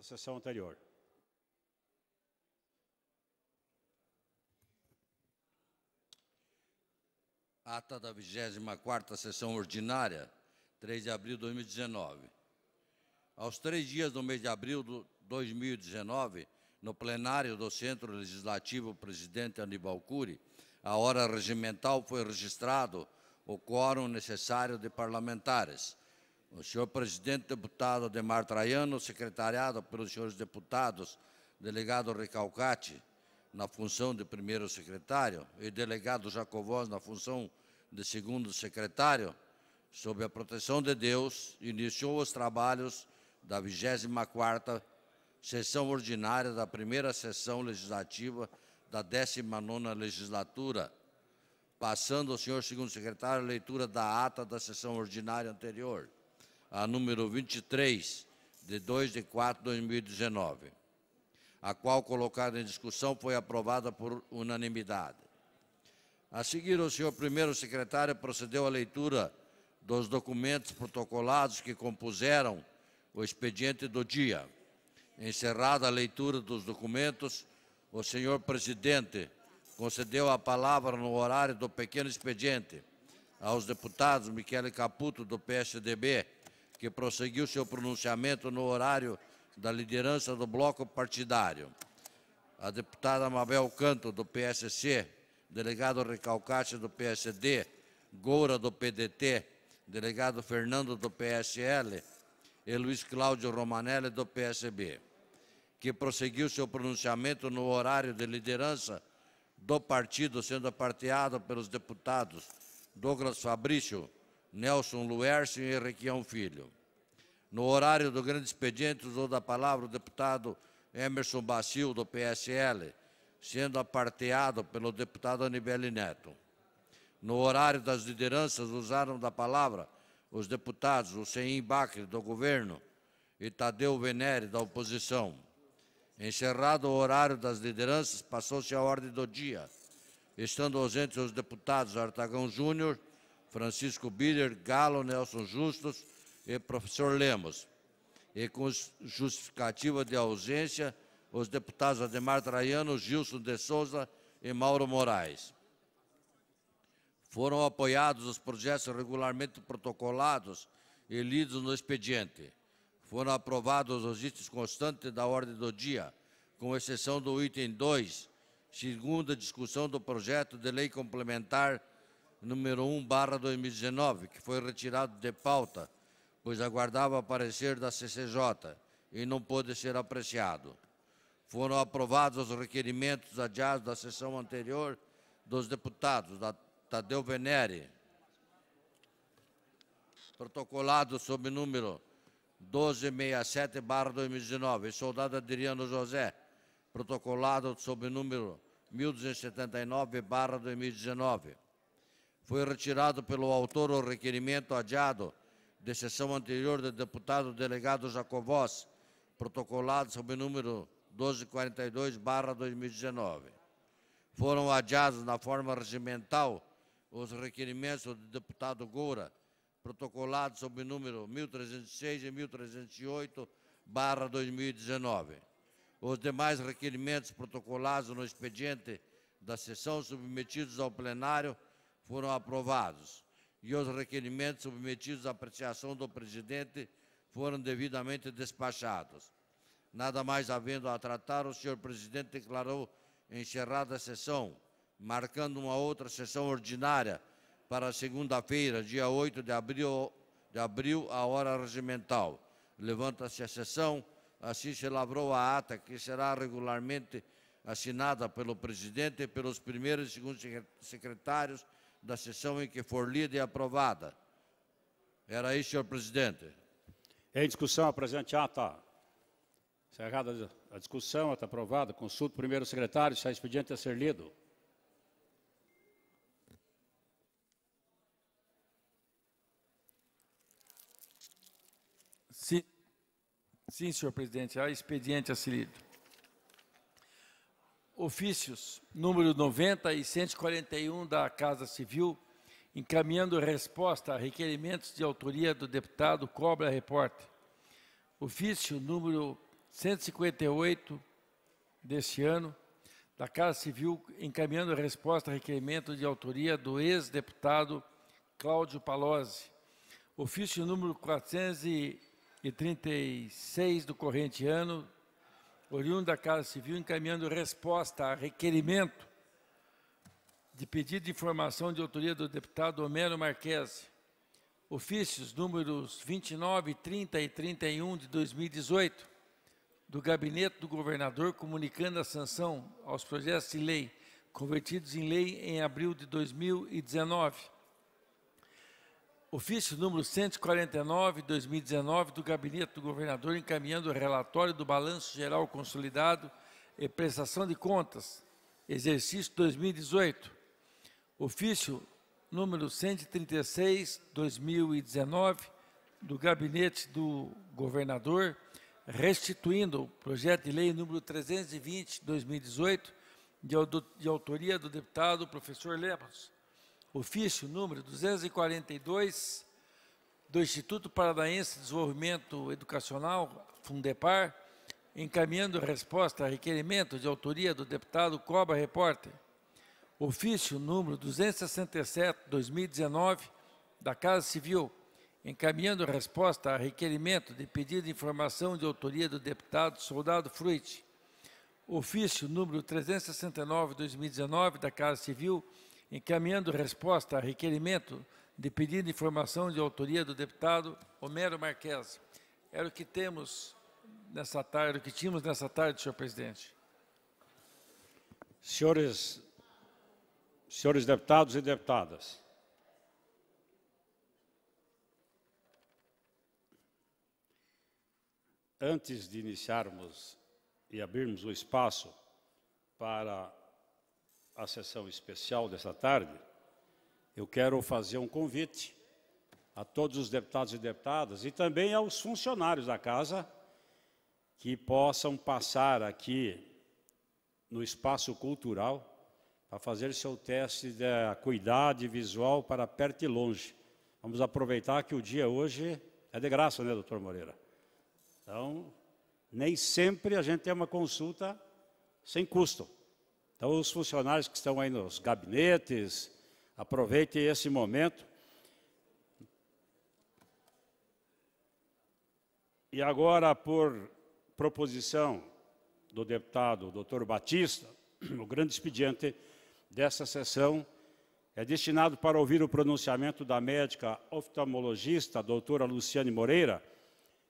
da sessão anterior. Ata da 24ª Sessão Ordinária, 3 de abril de 2019. Aos três dias do mês de abril de 2019, no plenário do Centro Legislativo Presidente Aníbal Cury, a hora regimental foi registrado o quórum necessário de parlamentares, o senhor presidente deputado Ademar Traiano, secretariado pelos senhores deputados, delegado Recalcati, na função de primeiro secretário, e delegado Jacovós, na função de segundo secretário, sob a proteção de Deus, iniciou os trabalhos da 24ª sessão ordinária da primeira sessão legislativa da 19ª legislatura, passando ao senhor segundo secretário a leitura da ata da sessão ordinária anterior a número 23, de 2 de 4 de 2019, a qual colocada em discussão foi aprovada por unanimidade. A seguir, o senhor primeiro secretário procedeu à leitura dos documentos protocolados que compuseram o expediente do dia. Encerrada a leitura dos documentos, o senhor presidente concedeu a palavra no horário do pequeno expediente aos deputados Michele Caputo, do PSDB, que prosseguiu seu pronunciamento no horário da liderança do bloco partidário. A deputada Mabel Canto, do PSC, delegado Recalcate, do PSD, Goura, do PDT, delegado Fernando, do PSL, e Luiz Cláudio Romanelli, do PSB, que prosseguiu seu pronunciamento no horário de liderança do partido, sendo aparteado pelos deputados Douglas Fabrício, Nelson Luércio e Requião é Filho. No horário do grande expediente, usou da palavra o deputado Emerson Bacil, do PSL, sendo aparteado pelo deputado Anibele Neto. No horário das lideranças, usaram da palavra os deputados Hussein Bacri, do governo, e Tadeu Venere, da oposição. Encerrado o horário das lideranças, passou-se a ordem do dia, estando ausentes os deputados Artagão Júnior, Francisco Biller, Galo, Nelson Justus e professor Lemos. E com justificativa de ausência, os deputados Ademar Traiano, Gilson de Souza e Mauro Moraes. Foram apoiados os projetos regularmente protocolados e lidos no expediente. Foram aprovados os itens constantes da ordem do dia, com exceção do item 2, segunda discussão do projeto de lei complementar número 1, barra 2019, que foi retirado de pauta, pois aguardava aparecer da CCJ e não pôde ser apreciado. Foram aprovados os requerimentos adiados da sessão anterior dos deputados, da Tadeu Venere, protocolado sob número 1267, barra 2019, e soldado Adriano José, protocolado sob número 1279, barra 2019. Foi retirado pelo autor o requerimento adiado de sessão anterior do deputado delegado Jacobós, protocolado sob o número 1242-2019. Foram adiados na forma regimental os requerimentos do deputado Goura, protocolados sob o número 1306 e 1308, barra 2019. Os demais requerimentos protocolados no expediente da sessão submetidos ao plenário foram aprovados e os requerimentos submetidos à apreciação do presidente foram devidamente despachados. Nada mais havendo a tratar, o senhor presidente declarou encerrada a sessão, marcando uma outra sessão ordinária para segunda-feira, dia 8 de abril, de abril, à hora regimental. Levanta-se a sessão, assim se lavrou a ata que será regularmente assinada pelo presidente, e pelos primeiros e segundos secretários da sessão em que for lida e aprovada. Era isso, senhor presidente. Em discussão, a ata. Cerrada a discussão, ata aprovada. Consulto o primeiro secretário se há expediente a ser lido. Sim, sim senhor presidente, há expediente a ser lido ofícios número 90 e 141 da Casa Civil, encaminhando resposta a requerimentos de autoria do deputado Cobra Reporte; Ofício número 158 deste ano, da Casa Civil, encaminhando resposta a requerimento de autoria do ex-deputado Cláudio Palozzi. Ofício número 436 do corrente ano, oriundo da Casa Civil, encaminhando resposta a requerimento de pedido de informação de autoria do deputado Homero Marquese. Ofícios números 29, 30 e 31 de 2018, do Gabinete do Governador, comunicando a sanção aos projetos de lei convertidos em lei em abril de 2019 Ofício número 149, 2019, do Gabinete do Governador, encaminhando o relatório do Balanço Geral Consolidado e Prestação de Contas, exercício 2018. Ofício número 136, 2019, do Gabinete do Governador, restituindo o projeto de lei número 320, 2018, de, autoria do deputado professor Lemos ofício número 242 do Instituto Paranaense de Desenvolvimento Educacional, Fundepar, encaminhando resposta a requerimento de autoria do deputado Coba Repórter. Ofício número 267/2019 da Casa Civil, encaminhando resposta a requerimento de pedido de informação de autoria do deputado Soldado Fruite. Ofício número 369/2019 da Casa Civil, encaminhando resposta a requerimento de pedido de informação de autoria do deputado Homero Marques. Era o que temos nessa tarde, o que tínhamos nessa tarde, senhor presidente. Senhores, senhores deputados e deputadas, antes de iniciarmos e abrirmos o espaço para a sessão especial desta tarde, eu quero fazer um convite a todos os deputados e deputadas e também aos funcionários da casa que possam passar aqui no espaço cultural para fazer seu teste de acuidade visual para perto e longe. Vamos aproveitar que o dia hoje é de graça, né, doutor Moreira? Então, nem sempre a gente tem uma consulta sem custo. Então, os funcionários que estão aí nos gabinetes, aproveitem esse momento. E agora, por proposição do deputado doutor Batista, o grande expediente dessa sessão é destinado para ouvir o pronunciamento da médica oftalmologista doutora Luciane Moreira,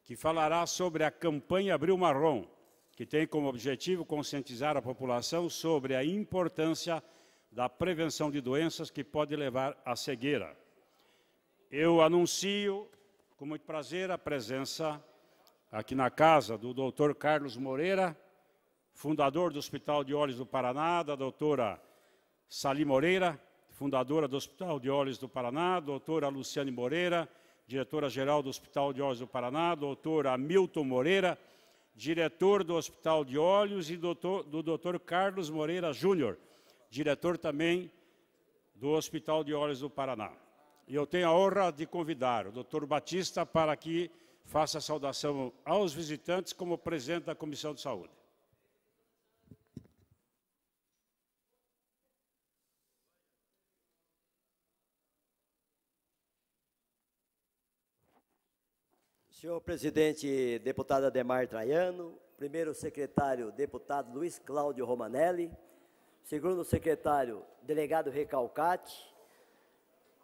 que falará sobre a campanha Abril Marrom, que tem como objetivo conscientizar a população sobre a importância da prevenção de doenças que pode levar à cegueira. Eu anuncio com muito prazer a presença aqui na casa do Dr. Carlos Moreira, fundador do Hospital de Olhos do Paraná, da doutora Sali Moreira, fundadora do Hospital de Olhos do Paraná, doutora Luciane Moreira, diretora-geral do Hospital de Olhos do Paraná, doutora Milton Moreira, diretor do Hospital de Olhos, e do Dr. Carlos Moreira Júnior, diretor também do Hospital de Olhos do Paraná. E eu tenho a honra de convidar o Dr. Batista para que faça a saudação aos visitantes como presidente da Comissão de Saúde. Senhor presidente, deputado Ademar Traiano, primeiro secretário, deputado Luiz Cláudio Romanelli, segundo secretário, delegado Recalcate,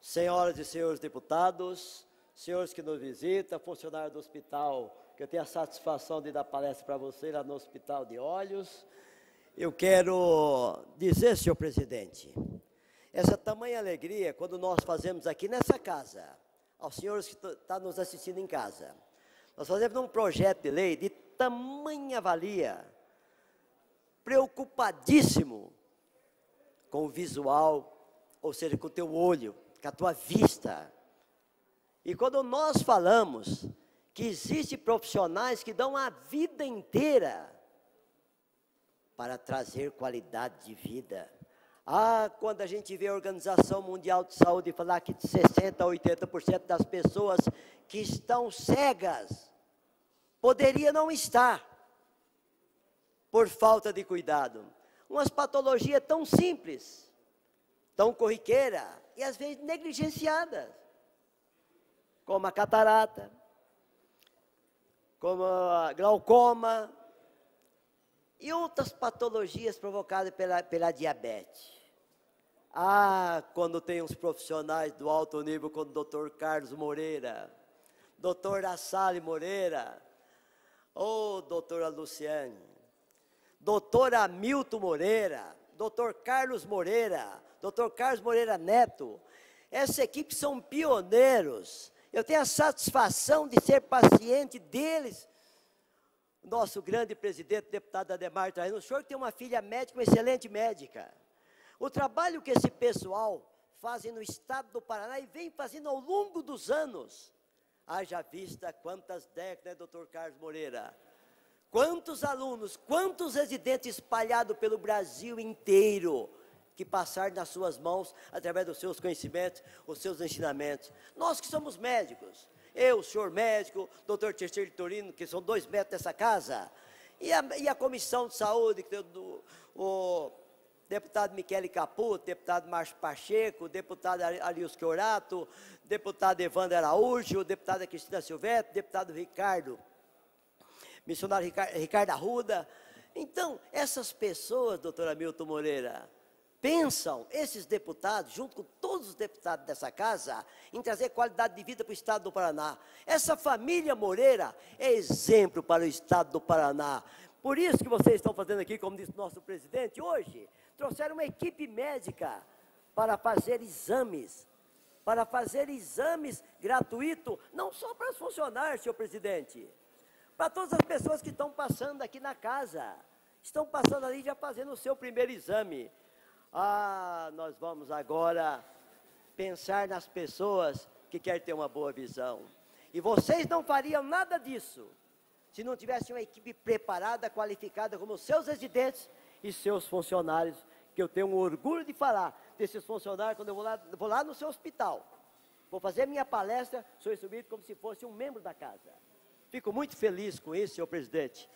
senhoras e senhores deputados, senhores que nos visitam, funcionário do hospital, que eu tenho a satisfação de dar palestra para vocês lá no Hospital de Olhos. Eu quero dizer, senhor presidente, essa tamanha alegria quando nós fazemos aqui nessa casa, aos senhores que estão tá nos assistindo em casa. Nós fazemos um projeto de lei de tamanha valia, preocupadíssimo com o visual, ou seja, com o teu olho, com a tua vista. E quando nós falamos que existem profissionais que dão a vida inteira para trazer qualidade de vida. Ah, quando a gente vê a Organização Mundial de Saúde falar que 60% a 80% das pessoas que estão cegas Poderia não estar por falta de cuidado. Umas patologias tão simples, tão corriqueira e às vezes negligenciadas, como a catarata, como a glaucoma e outras patologias provocadas pela, pela diabetes. Ah, quando tem uns profissionais do alto nível, como o doutor Carlos Moreira, doutor Assale Moreira, Ô, oh, doutora Luciane, doutor Hamilton Moreira, doutor Carlos Moreira, doutor Carlos Moreira Neto, essa equipe são pioneiros. Eu tenho a satisfação de ser paciente deles. Nosso grande presidente, deputado Ademar Traino, o senhor tem uma filha médica, uma excelente médica. O trabalho que esse pessoal fazem no estado do Paraná e vem fazendo ao longo dos anos, Haja vista quantas décadas, né, doutor Carlos Moreira. Quantos alunos, quantos residentes espalhados pelo Brasil inteiro que passaram nas suas mãos, através dos seus conhecimentos, os seus ensinamentos. Nós que somos médicos, eu, o senhor médico, doutor Terceiro Torino, que são dois médicos dessa casa, e a, e a comissão de saúde, que tem o, o deputado Michele Caputo, deputado Márcio Pacheco, deputado Alius Queorato, deputado Evandro Araújo, deputada Cristina Silveto, deputado Ricardo, missionário Ricardo Arruda. Então, essas pessoas, doutora Milton Moreira, pensam, esses deputados, junto com todos os deputados dessa casa, em trazer qualidade de vida para o Estado do Paraná. Essa família Moreira é exemplo para o Estado do Paraná. Por isso que vocês estão fazendo aqui, como disse nosso presidente hoje, trouxeram uma equipe médica para fazer exames, para fazer exames gratuito, não só para os funcionários, senhor presidente, para todas as pessoas que estão passando aqui na casa, estão passando ali já fazendo o seu primeiro exame. Ah, nós vamos agora pensar nas pessoas que querem ter uma boa visão. E vocês não fariam nada disso se não tivessem uma equipe preparada, qualificada, como os seus residentes e seus funcionários, que eu tenho um orgulho de falar desses funcionários quando eu vou lá, vou lá no seu hospital. Vou fazer minha palestra, sou recebido como se fosse um membro da casa. Fico muito feliz com isso, senhor presidente.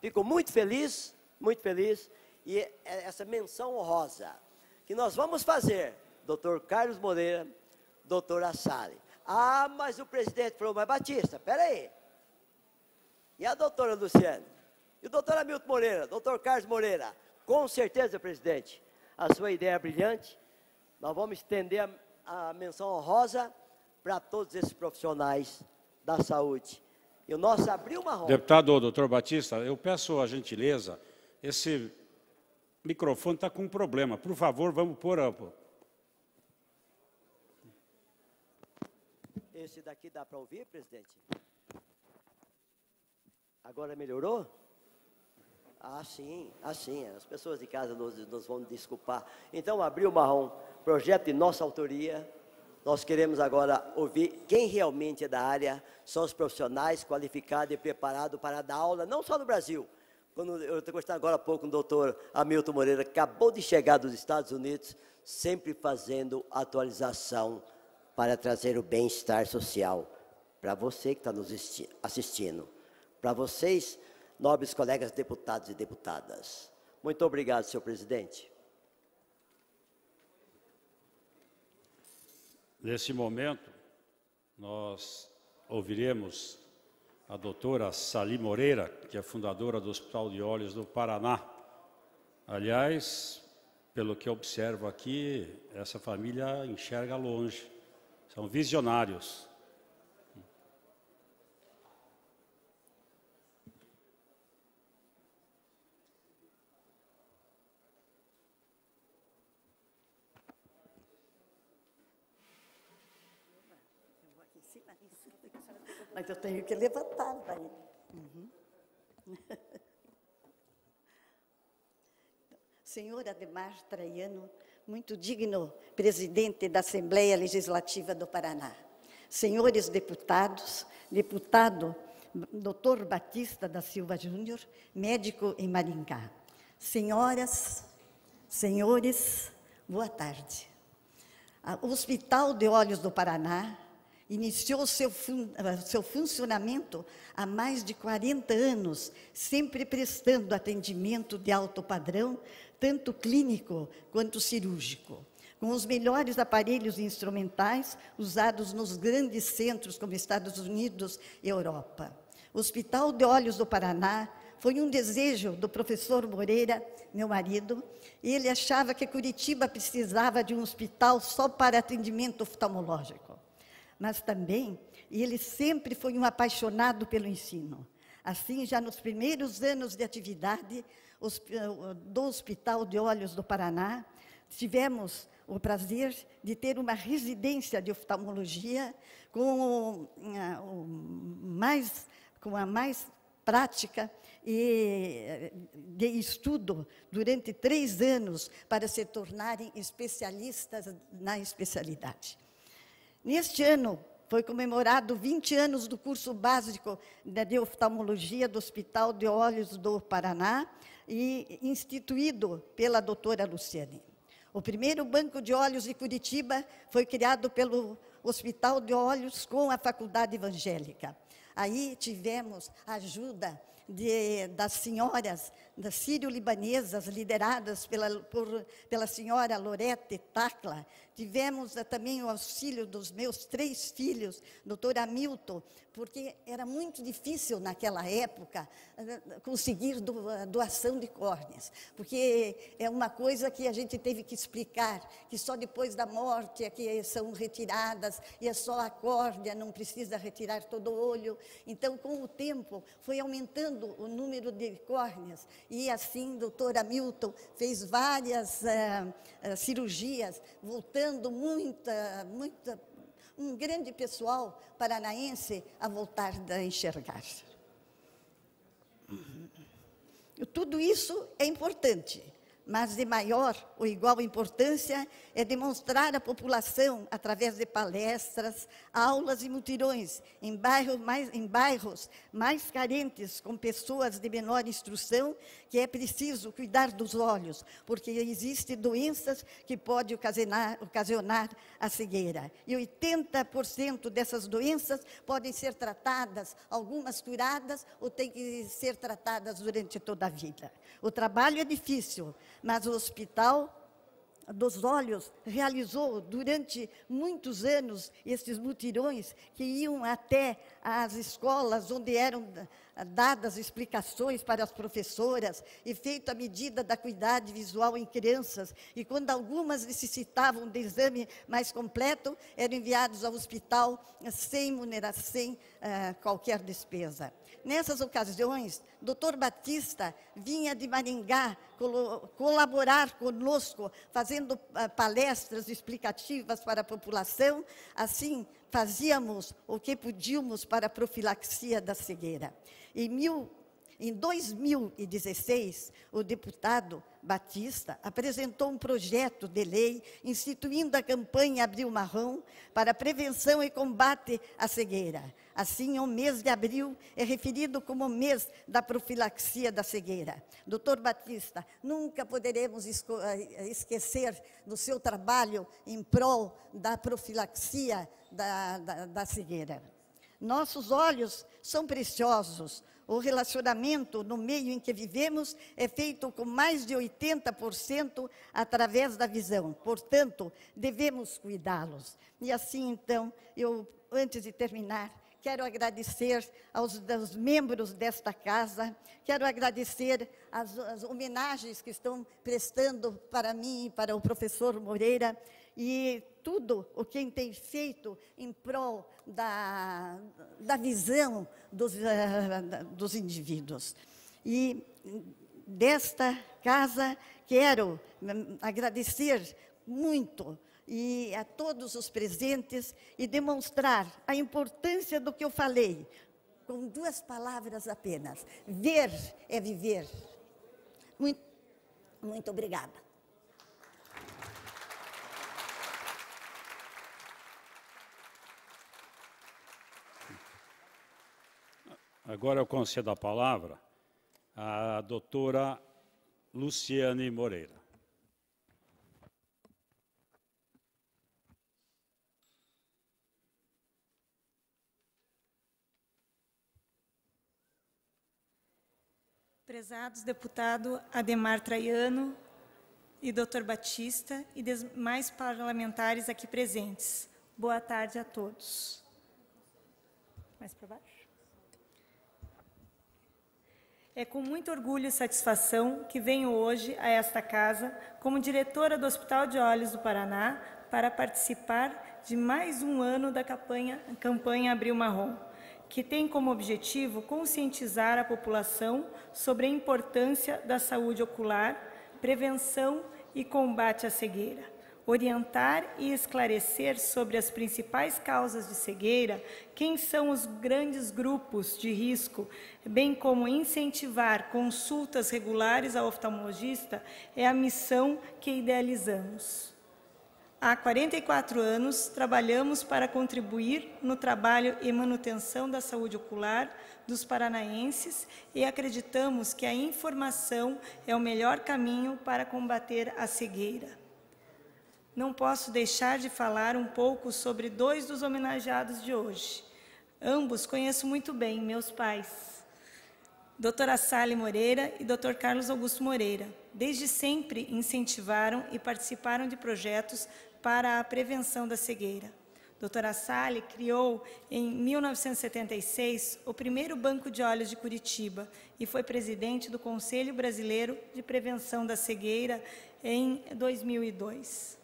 Fico muito feliz, muito feliz, e é, é essa menção honrosa que nós vamos fazer, doutor Carlos Moreira, doutor Assale. Ah, mas o presidente falou, mas Batista, peraí. E a doutora Luciana? E o doutor Hamilton Moreira, doutor Carlos Moreira, com certeza, presidente, a sua ideia é brilhante. Nós vamos estender a, a menção honrosa para todos esses profissionais da saúde. E o nosso abriu uma roda. Deputado doutor Batista, eu peço a gentileza, esse microfone está com um problema. Por favor, vamos pôr amplo. Esse daqui dá para ouvir, presidente? Agora melhorou? Ah, sim, ah, As pessoas de casa nos, nos vão desculpar. Então, o Marrom, projeto de nossa autoria. Nós queremos agora ouvir quem realmente é da área, são os profissionais qualificados e preparados para dar aula, não só no Brasil. Quando eu estou gostando agora há pouco do doutor Hamilton Moreira, que acabou de chegar dos Estados Unidos, sempre fazendo atualização para trazer o bem-estar social para você que está nos assistindo. Para vocês nobres colegas deputados e deputadas. Muito obrigado, senhor presidente. Nesse momento, nós ouviremos a doutora Sali Moreira, que é fundadora do Hospital de Olhos do Paraná. Aliás, pelo que observo aqui, essa família enxerga longe, são visionários. Mas eu tenho que levantar daí. Uhum. Senhor Ademar Traiano, muito digno presidente da Assembleia Legislativa do Paraná. Senhores deputados, deputado Dr. Batista da Silva Júnior, médico em Maringá. Senhoras, senhores, boa tarde. O Hospital de Olhos do Paraná Iniciou seu, ah, seu funcionamento há mais de 40 anos, sempre prestando atendimento de alto padrão, tanto clínico quanto cirúrgico com os melhores aparelhos instrumentais usados nos grandes centros como Estados Unidos e Europa. O Hospital de Olhos do Paraná foi um desejo do professor Moreira, meu marido, ele achava que Curitiba precisava de um hospital só para atendimento oftalmológico mas também, e ele sempre foi um apaixonado pelo ensino. Assim, já nos primeiros anos de atividade eh, do Hospital de Olhos do Paraná, tivemos o prazer de ter uma residência de oftalmologia com, o, eh, o mais, com a mais prática e eh, de estudo durante três anos para se tornarem especialistas na especialidade. Neste ano, foi comemorado 20 anos do curso básico de oftalmologia do Hospital de Olhos do Paraná e instituído pela doutora Luciane. O primeiro banco de olhos de Curitiba foi criado pelo Hospital de Olhos com a Faculdade Evangélica. Aí tivemos a ajuda de, das senhoras sírio-libanesas, lideradas pela, por, pela senhora Lorete Tacla. Tivemos eh, também o auxílio dos meus três filhos, doutor Hamilton, porque era muito difícil naquela época eh, conseguir eh, doação de córneas, porque é uma coisa que a gente teve que explicar, que só depois da morte é que são retiradas, e é só a córnea, não precisa retirar todo o olho. Então, com o tempo, foi aumentando o número de córneas e assim, doutor Hamilton fez várias eh, eh, cirurgias, voltando muita, muita, um grande pessoal paranaense a voltar a enxergar. Uhum. Tudo isso é importante mas de maior ou igual importância é demonstrar à população, através de palestras, aulas e mutirões, em bairros, mais, em bairros mais carentes, com pessoas de menor instrução, que é preciso cuidar dos olhos, porque existem doenças que podem ocasionar, ocasionar a cegueira. E 80% dessas doenças podem ser tratadas, algumas curadas, ou têm que ser tratadas durante toda a vida. O trabalho é difícil, mas o Hospital dos Olhos realizou durante muitos anos esses mutirões que iam até as escolas onde eram dadas explicações para as professoras e feito a medida da acuidade visual em crianças. E quando algumas necessitavam de exame mais completo, eram enviados ao hospital eh, sem sem uh, eh, qualquer despesa. Nessas ocasiões, Dr. Batista vinha de Maringá colaborar conosco, fazendo uh, palestras explicativas para a população, assim fazíamos o que podíamos para a profilaxia da cegueira. Em, mil, em 2016, o deputado Batista apresentou um projeto de lei instituindo a campanha Abril Marrom para prevenção e combate à cegueira. Assim, o mês de abril é referido como o mês da profilaxia da cegueira. Doutor Batista, nunca poderemos eh, esquecer do seu trabalho em prol da profilaxia da, da, da cegueira. Nossos olhos são preciosos. O relacionamento no meio em que vivemos é feito com mais de 80% através da visão. Portanto, devemos cuidá-los. E assim, então, eu, antes de terminar, quero agradecer aos, aos, membros desta casa, quero agradecer as, as, homenagens que estão prestando para mim, para o professor Moreira, e tudo o que tem feito em prol da, da visão dos, eh, dos indivíduos. E desta casa quero hum, agradecer muito e a todos os presentes e demonstrar a importância do que eu falei com duas palavras apenas. Ver é viver. Muito, muito obrigada. Agora eu concedo a palavra à doutora Luciane Moreira. Prezados deputado Ademar Traiano e doutor Batista e demais parlamentares aqui presentes. Boa tarde a todos. Mais para baixo. É com muito orgulho e satisfação que venho hoje a esta casa como diretora do Hospital de Olhos do Paraná para participar de mais um ano da campanha, campanha Abril Marrom, que tem como objetivo conscientizar a população sobre a importância da saúde ocular, prevenção e combate à cegueira orientar e esclarecer sobre as principais causas de cegueira, quem são os grandes grupos de risco, bem como incentivar consultas regulares ao oftalmologista, é a missão que idealizamos. Há 44 anos, trabalhamos para contribuir no trabalho e manutenção da saúde ocular dos paranaenses e acreditamos que a informação é o melhor caminho para combater a cegueira não posso deixar de falar um pouco sobre dois dos homenageados de hoje. Ambos conheço muito bem, meus pais. Doutora Sally Moreira e Dr. Carlos Augusto Moreira, desde sempre incentivaram e participaram de projetos para a prevenção da cegueira. Doutora Sally criou, em 1976, o primeiro Banco de Olhos de Curitiba e foi presidente do Conselho Brasileiro de Prevenção da Cegueira em 2002.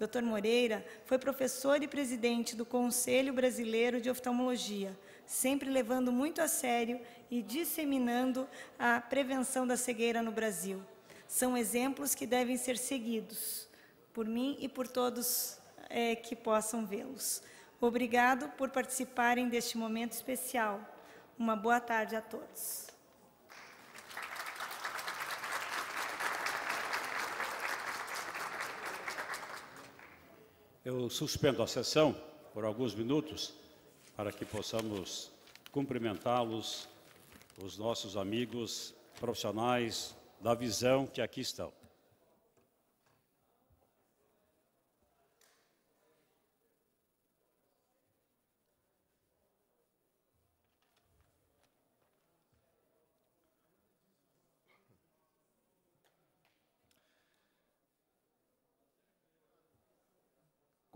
Dr. Moreira foi professor e presidente do Conselho Brasileiro de Oftalmologia, sempre levando muito a sério e disseminando a prevenção da cegueira no Brasil. São exemplos que devem ser seguidos por mim e por todos é, que possam vê-los. Obrigado por participarem deste momento especial. Uma boa tarde a todos. Eu suspendo a sessão por alguns minutos para que possamos cumprimentá-los, os nossos amigos profissionais da visão que aqui estão.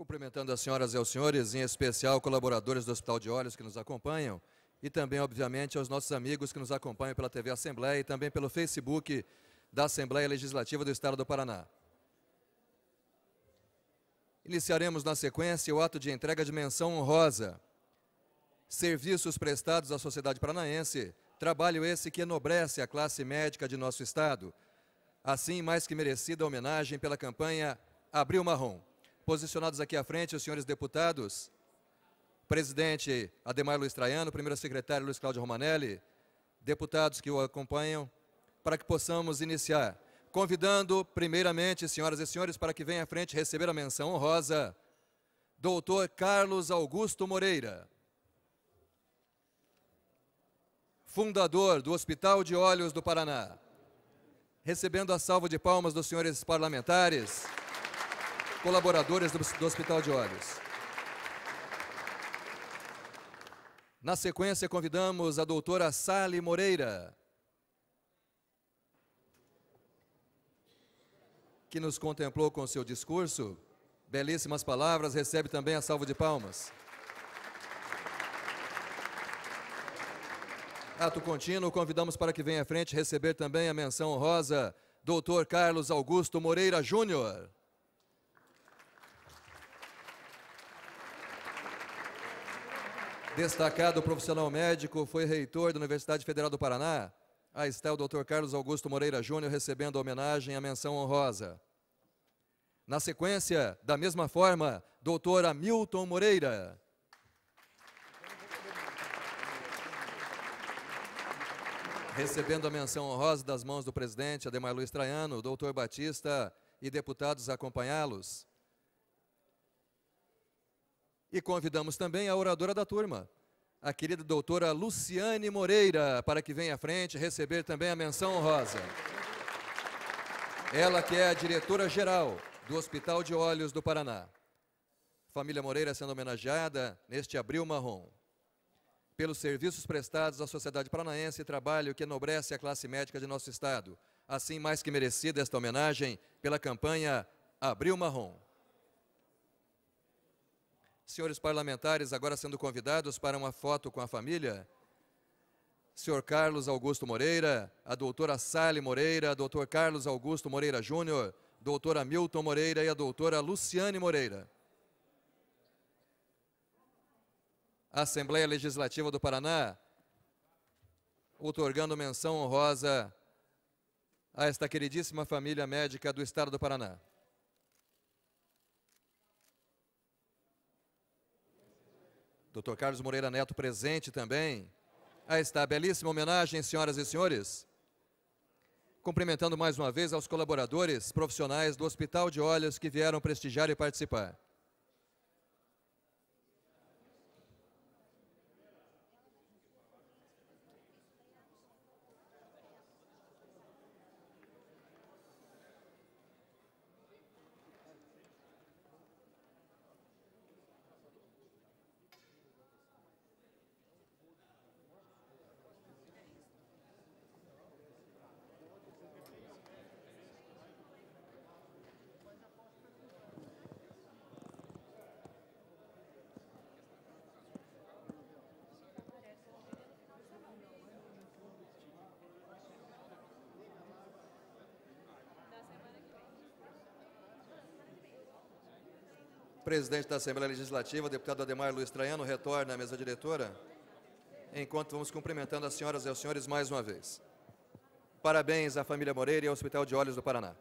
cumprimentando as senhoras e os senhores, em especial colaboradores do Hospital de Olhos que nos acompanham e também, obviamente, aos nossos amigos que nos acompanham pela TV Assembleia e também pelo Facebook da Assembleia Legislativa do Estado do Paraná. Iniciaremos na sequência o ato de entrega de menção honrosa. Serviços prestados à sociedade paranaense, trabalho esse que enobrece a classe médica de nosso Estado. Assim, mais que merecida homenagem pela campanha Abril Marrom posicionados aqui à frente, os senhores deputados, presidente Ademar Luiz Traiano, primeiro secretário Luiz Cláudio Romanelli, deputados que o acompanham, para que possamos iniciar. Convidando, primeiramente, senhoras e senhores, para que venha à frente receber a menção honrosa, doutor Carlos Augusto Moreira, fundador do Hospital de Olhos do Paraná, recebendo a salva de palmas dos senhores parlamentares colaboradores do, do Hospital de Olhos. Na sequência, convidamos a doutora Sally Moreira, que nos contemplou com seu discurso. Belíssimas palavras, recebe também a salva de palmas. Ato contínuo, convidamos para que venha à frente receber também a menção honrosa, doutor Carlos Augusto Moreira Júnior. destacado profissional médico, foi reitor da Universidade Federal do Paraná. Aí está o Dr. Carlos Augusto Moreira Júnior recebendo a homenagem à menção honrosa. Na sequência, da mesma forma, Dr. Hamilton Moreira. Recebendo a menção honrosa das mãos do presidente Ademar Luiz Traiano, doutor Batista e deputados acompanhá-los. E convidamos também a oradora da turma, a querida doutora Luciane Moreira, para que venha à frente receber também a menção honrosa. Ela que é a diretora-geral do Hospital de Olhos do Paraná. Família Moreira sendo homenageada neste abril marrom. Pelos serviços prestados à sociedade paranaense e trabalho que enobrece a classe médica de nosso Estado. Assim, mais que merecida esta homenagem pela campanha Abril Marrom. Senhores parlamentares, agora sendo convidados para uma foto com a família. Senhor Carlos Augusto Moreira, a doutora Sally Moreira, doutor Carlos Augusto Moreira Júnior, doutora Milton Moreira e a doutora Luciane Moreira. Assembleia Legislativa do Paraná, otorgando menção honrosa a esta queridíssima família médica do Estado do Paraná. Dr. Carlos Moreira Neto presente também. Aí está, belíssima homenagem, senhoras e senhores. Cumprimentando mais uma vez aos colaboradores profissionais do Hospital de Olhos que vieram prestigiar e participar. presidente da Assembleia Legislativa, deputado Ademar Luiz Traiano, retorna à mesa diretora, enquanto vamos cumprimentando as senhoras e os senhores mais uma vez. Parabéns à família Moreira e ao Hospital de Olhos do Paraná.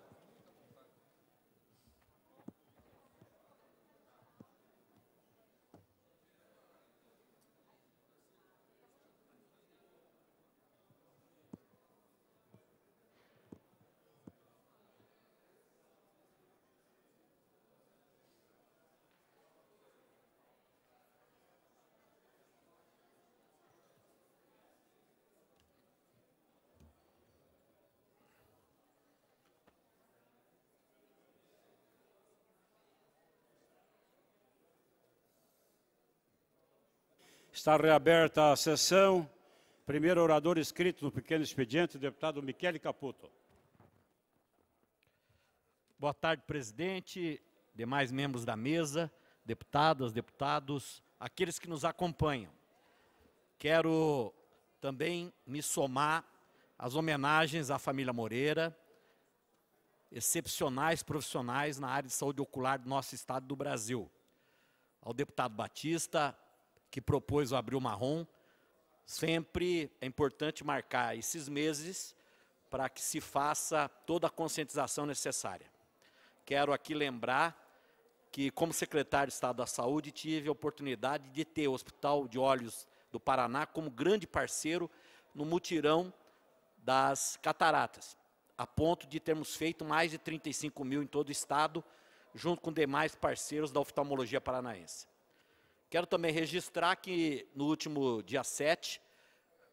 Está reaberta a sessão. Primeiro orador escrito no pequeno expediente, o deputado Michele Caputo. Boa tarde, presidente, demais membros da mesa, deputadas, deputados, aqueles que nos acompanham. Quero também me somar às homenagens à família Moreira, excepcionais profissionais na área de saúde ocular do nosso estado do Brasil. Ao deputado Batista, que propôs o Abril Marrom, sempre é importante marcar esses meses para que se faça toda a conscientização necessária. Quero aqui lembrar que, como secretário de Estado da Saúde, tive a oportunidade de ter o Hospital de Olhos do Paraná como grande parceiro no mutirão das cataratas, a ponto de termos feito mais de 35 mil em todo o Estado, junto com demais parceiros da oftalmologia paranaense. Quero também registrar que no último dia 7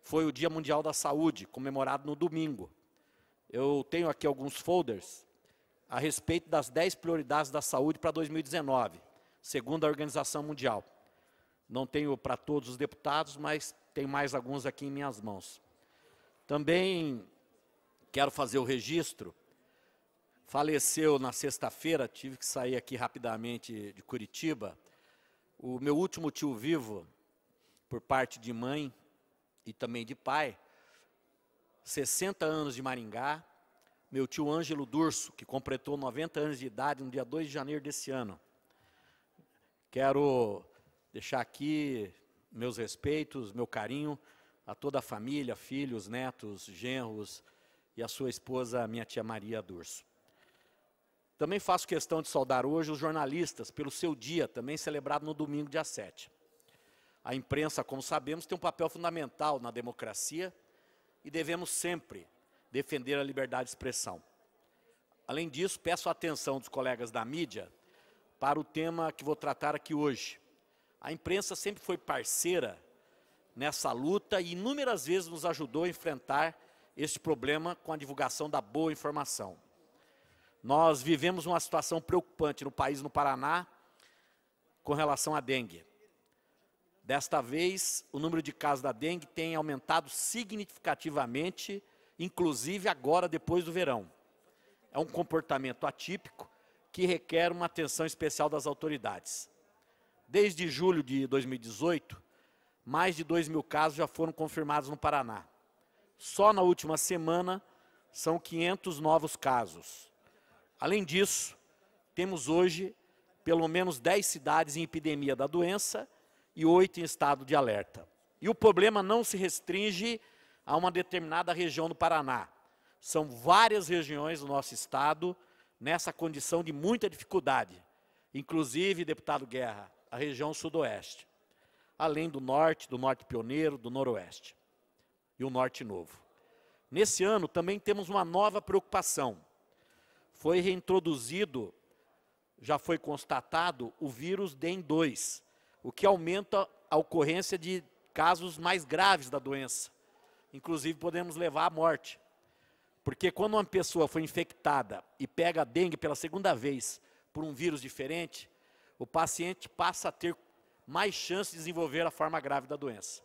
foi o Dia Mundial da Saúde, comemorado no domingo. Eu tenho aqui alguns folders a respeito das 10 prioridades da saúde para 2019, segundo a Organização Mundial. Não tenho para todos os deputados, mas tem mais alguns aqui em minhas mãos. Também quero fazer o registro. Faleceu na sexta-feira, tive que sair aqui rapidamente de Curitiba o meu último tio vivo, por parte de mãe e também de pai, 60 anos de Maringá, meu tio Ângelo Durso, que completou 90 anos de idade no dia 2 de janeiro desse ano. Quero deixar aqui meus respeitos, meu carinho a toda a família, filhos, netos, genros e a sua esposa, minha tia Maria Durso. Também faço questão de saudar hoje os jornalistas pelo seu dia, também celebrado no domingo, dia 7. A imprensa, como sabemos, tem um papel fundamental na democracia e devemos sempre defender a liberdade de expressão. Além disso, peço a atenção dos colegas da mídia para o tema que vou tratar aqui hoje. A imprensa sempre foi parceira nessa luta e inúmeras vezes nos ajudou a enfrentar este problema com a divulgação da boa informação. Nós vivemos uma situação preocupante no país, no Paraná, com relação à dengue. Desta vez, o número de casos da dengue tem aumentado significativamente, inclusive agora depois do verão. É um comportamento atípico que requer uma atenção especial das autoridades. Desde julho de 2018, mais de 2 mil casos já foram confirmados no Paraná. Só na última semana, são 500 novos casos. Além disso, temos hoje pelo menos 10 cidades em epidemia da doença e 8 em estado de alerta. E o problema não se restringe a uma determinada região do Paraná. São várias regiões do nosso estado nessa condição de muita dificuldade, inclusive, deputado Guerra, a região sudoeste, além do norte, do norte pioneiro, do noroeste e o norte novo. Nesse ano também temos uma nova preocupação foi reintroduzido, já foi constatado, o vírus DEN2, o que aumenta a ocorrência de casos mais graves da doença. Inclusive, podemos levar à morte. Porque quando uma pessoa foi infectada e pega a dengue pela segunda vez por um vírus diferente, o paciente passa a ter mais chance de desenvolver a forma grave da doença.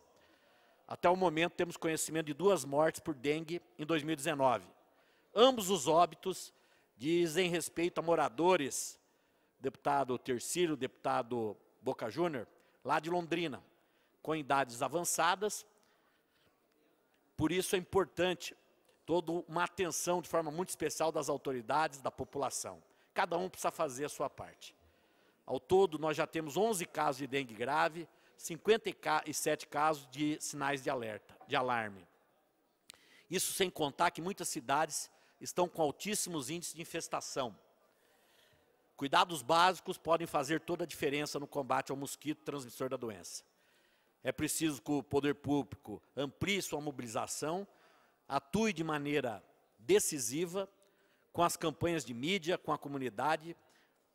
Até o momento, temos conhecimento de duas mortes por dengue em 2019. Ambos os óbitos dizem respeito a moradores, deputado Tercílio, deputado Boca Júnior, lá de Londrina, com idades avançadas. Por isso é importante toda uma atenção de forma muito especial das autoridades, da população. Cada um precisa fazer a sua parte. Ao todo, nós já temos 11 casos de dengue grave, 57 casos de sinais de alerta, de alarme. Isso sem contar que muitas cidades estão com altíssimos índices de infestação. Cuidados básicos podem fazer toda a diferença no combate ao mosquito transmissor da doença. É preciso que o poder público amplie sua mobilização, atue de maneira decisiva com as campanhas de mídia, com a comunidade,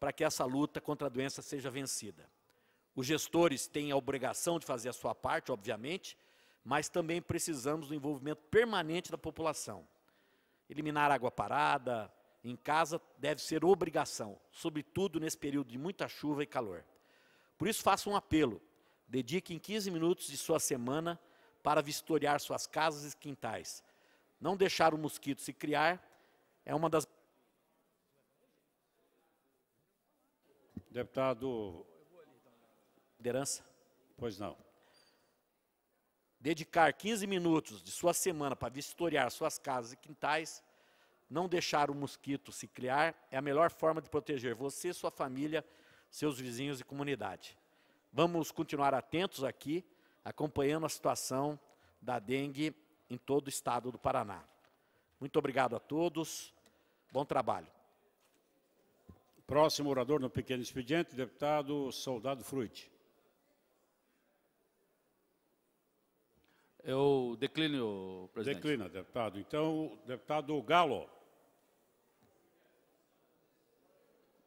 para que essa luta contra a doença seja vencida. Os gestores têm a obrigação de fazer a sua parte, obviamente, mas também precisamos do envolvimento permanente da população eliminar água parada em casa deve ser obrigação, sobretudo nesse período de muita chuva e calor. Por isso, faço um apelo: dediquem 15 minutos de sua semana para vistoriar suas casas e quintais. Não deixar o mosquito se criar é uma das. Deputado. Liderança? Pois não dedicar 15 minutos de sua semana para vistoriar suas casas e quintais, não deixar o mosquito se criar, é a melhor forma de proteger você, sua família, seus vizinhos e comunidade. Vamos continuar atentos aqui, acompanhando a situação da dengue em todo o estado do Paraná. Muito obrigado a todos. Bom trabalho. Próximo orador no pequeno expediente, deputado Soldado Fruite. Eu declino, presidente. Declina, deputado. Então, deputado Galo.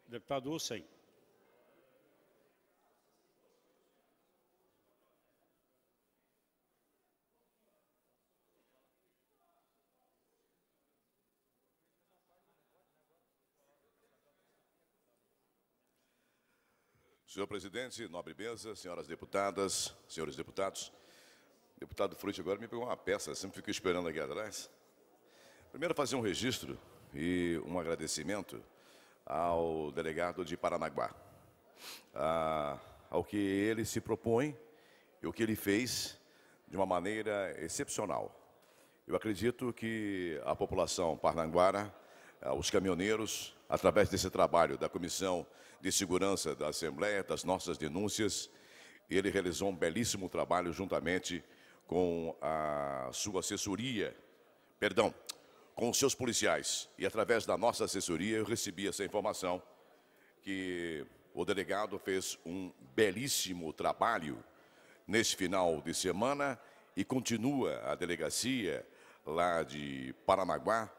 Deputado Hussein. Senhor presidente, nobre mesa, senhoras deputadas, senhores deputados, deputado Frutti agora me pegou uma peça, sempre fico esperando aqui atrás. Primeiro, fazer um registro e um agradecimento ao delegado de Paranaguá, a, ah, ao que ele se propõe e o que ele fez de uma maneira excepcional. Eu acredito que a população parnanguara, ah, os caminhoneiros, através desse trabalho da Comissão de Segurança da Assembleia, das nossas denúncias, ele realizou um belíssimo trabalho juntamente com a sua assessoria, perdão, com os seus policiais. E através da nossa assessoria eu recebi essa informação que o delegado fez um belíssimo trabalho nesse final de semana e continua a delegacia lá de Paranaguá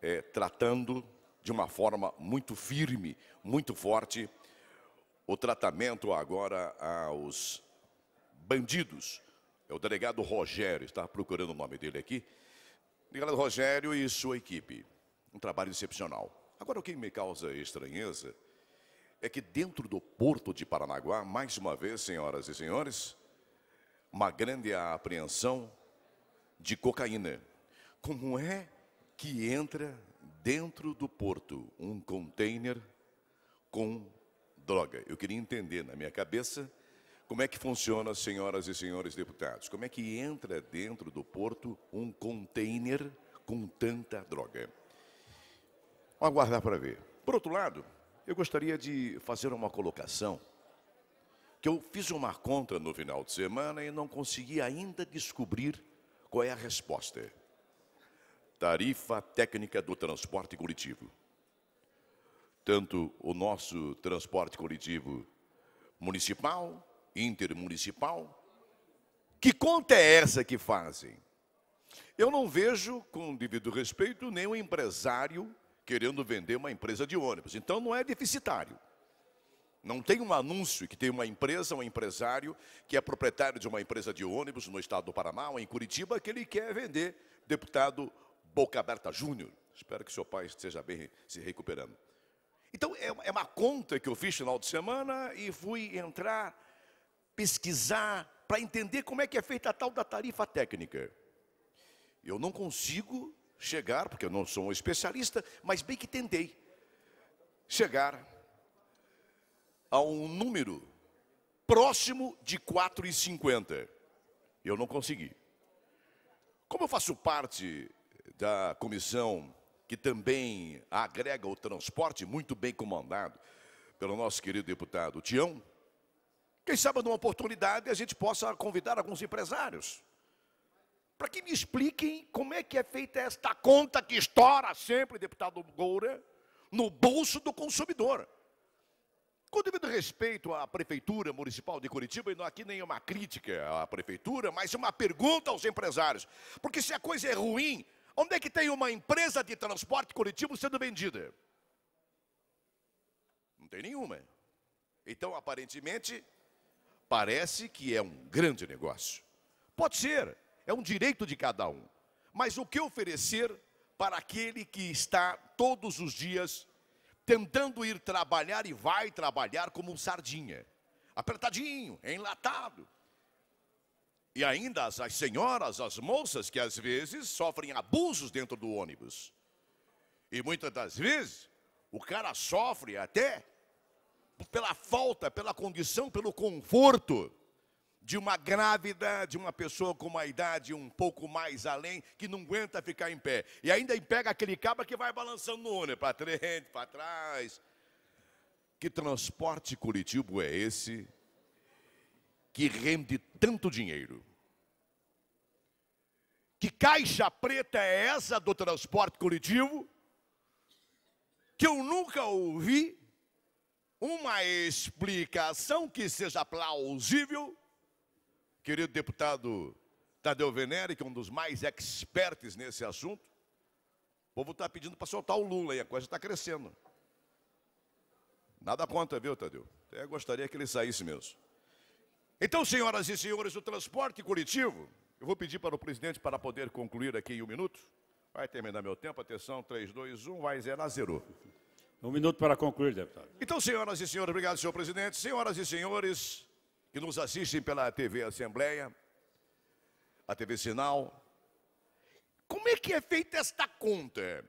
é, tratando de uma forma muito firme, muito forte, o tratamento agora aos bandidos é o delegado Rogério, está procurando o nome dele aqui. Delegado Rogério e sua equipe. Um trabalho excepcional. Agora, o que me causa estranheza é que dentro do porto de Paranaguá, mais uma vez, senhoras e senhores, uma grande apreensão de cocaína. Como é que entra dentro do porto um container com droga? Eu queria entender na minha cabeça como é que funciona, senhoras e senhores deputados? Como é que entra dentro do porto um container com tanta droga? Vamos aguardar para ver. Por outro lado, eu gostaria de fazer uma colocação que eu fiz uma conta no final de semana e não consegui ainda descobrir qual é a resposta. Tarifa técnica do transporte coletivo. Tanto o nosso transporte coletivo municipal, intermunicipal? Que conta é essa que fazem? Eu não vejo, com devido respeito, nenhum empresário querendo vender uma empresa de ônibus. Então não é deficitário. Não tem um anúncio que tem uma empresa, um empresário, que é proprietário de uma empresa de ônibus no estado do Paraná ou em Curitiba, que ele quer vender deputado Boca Aberta Júnior. Espero que seu pai esteja bem se recuperando. Então, é, é uma conta que eu fiz no final de semana e fui entrar pesquisar para entender como é que é feita a tal da tarifa técnica. Eu não consigo chegar, porque eu não sou um especialista, mas bem que tentei chegar a um número próximo de 4,50. Eu não consegui. Como eu faço parte da comissão que também agrega o transporte, muito bem comandado pelo nosso querido deputado Tião, quem sabe numa oportunidade a gente possa convidar alguns empresários para que me expliquem como é que é feita esta conta que estoura sempre, deputado Goura, no bolso do consumidor. Com devido respeito à Prefeitura Municipal de Curitiba, e não aqui nenhuma crítica à Prefeitura, mas uma pergunta aos empresários. Porque se a coisa é ruim, onde é que tem uma empresa de transporte coletivo sendo vendida? Não tem nenhuma. Então, aparentemente, Parece que é um grande negócio. Pode ser, é um direito de cada um. Mas o que oferecer para aquele que está todos os dias tentando ir trabalhar e vai trabalhar como um sardinha, apertadinho, enlatado. E ainda as, as senhoras, as moças que às vezes sofrem abusos dentro do ônibus. E muitas das vezes o cara sofre até pela falta, pela condição, pelo conforto de uma grávida, de uma pessoa com uma idade um pouco mais além, que não aguenta ficar em pé. E ainda pega aquele cabo que vai balançando no ônibus, para frente, para trás. Que transporte coletivo é esse que rende tanto dinheiro? Que caixa preta é essa do transporte coletivo que eu nunca ouvi uma explicação que seja plausível, querido deputado Tadeu Venere, que é um dos mais expertos nesse assunto, o povo está pedindo para soltar o Lula e a coisa está crescendo. Nada conta, viu, Tadeu? Até gostaria que ele saísse mesmo. Então, senhoras e senhores, o transporte coletivo, eu vou pedir para o presidente para poder concluir aqui em um minuto. Vai terminar meu tempo, atenção, 3, 2, 1, vai zerar, zerou. Um minuto para concluir, deputado. Então, senhoras e senhores, obrigado, senhor presidente. Senhoras e senhores que nos assistem pela TV Assembleia, a TV Sinal, como é que é feita esta conta?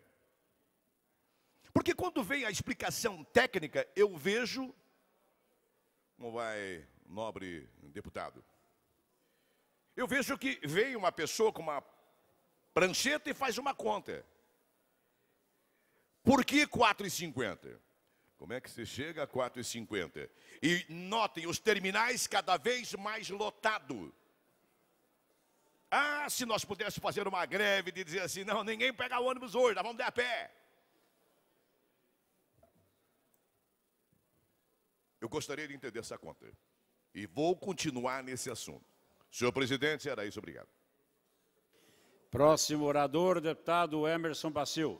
Porque quando vem a explicação técnica, eu vejo. Como vai, nobre deputado? Eu vejo que vem uma pessoa com uma prancheta e faz uma conta. Por que 4,50? Como é que você chega a 4,50? E notem, os terminais cada vez mais lotados. Ah, se nós pudéssemos fazer uma greve de dizer assim, não, ninguém pega ônibus hoje, nós vamos de a pé. Eu gostaria de entender essa conta. E vou continuar nesse assunto. Senhor presidente, era isso, obrigado. Próximo orador, deputado Emerson Bacil.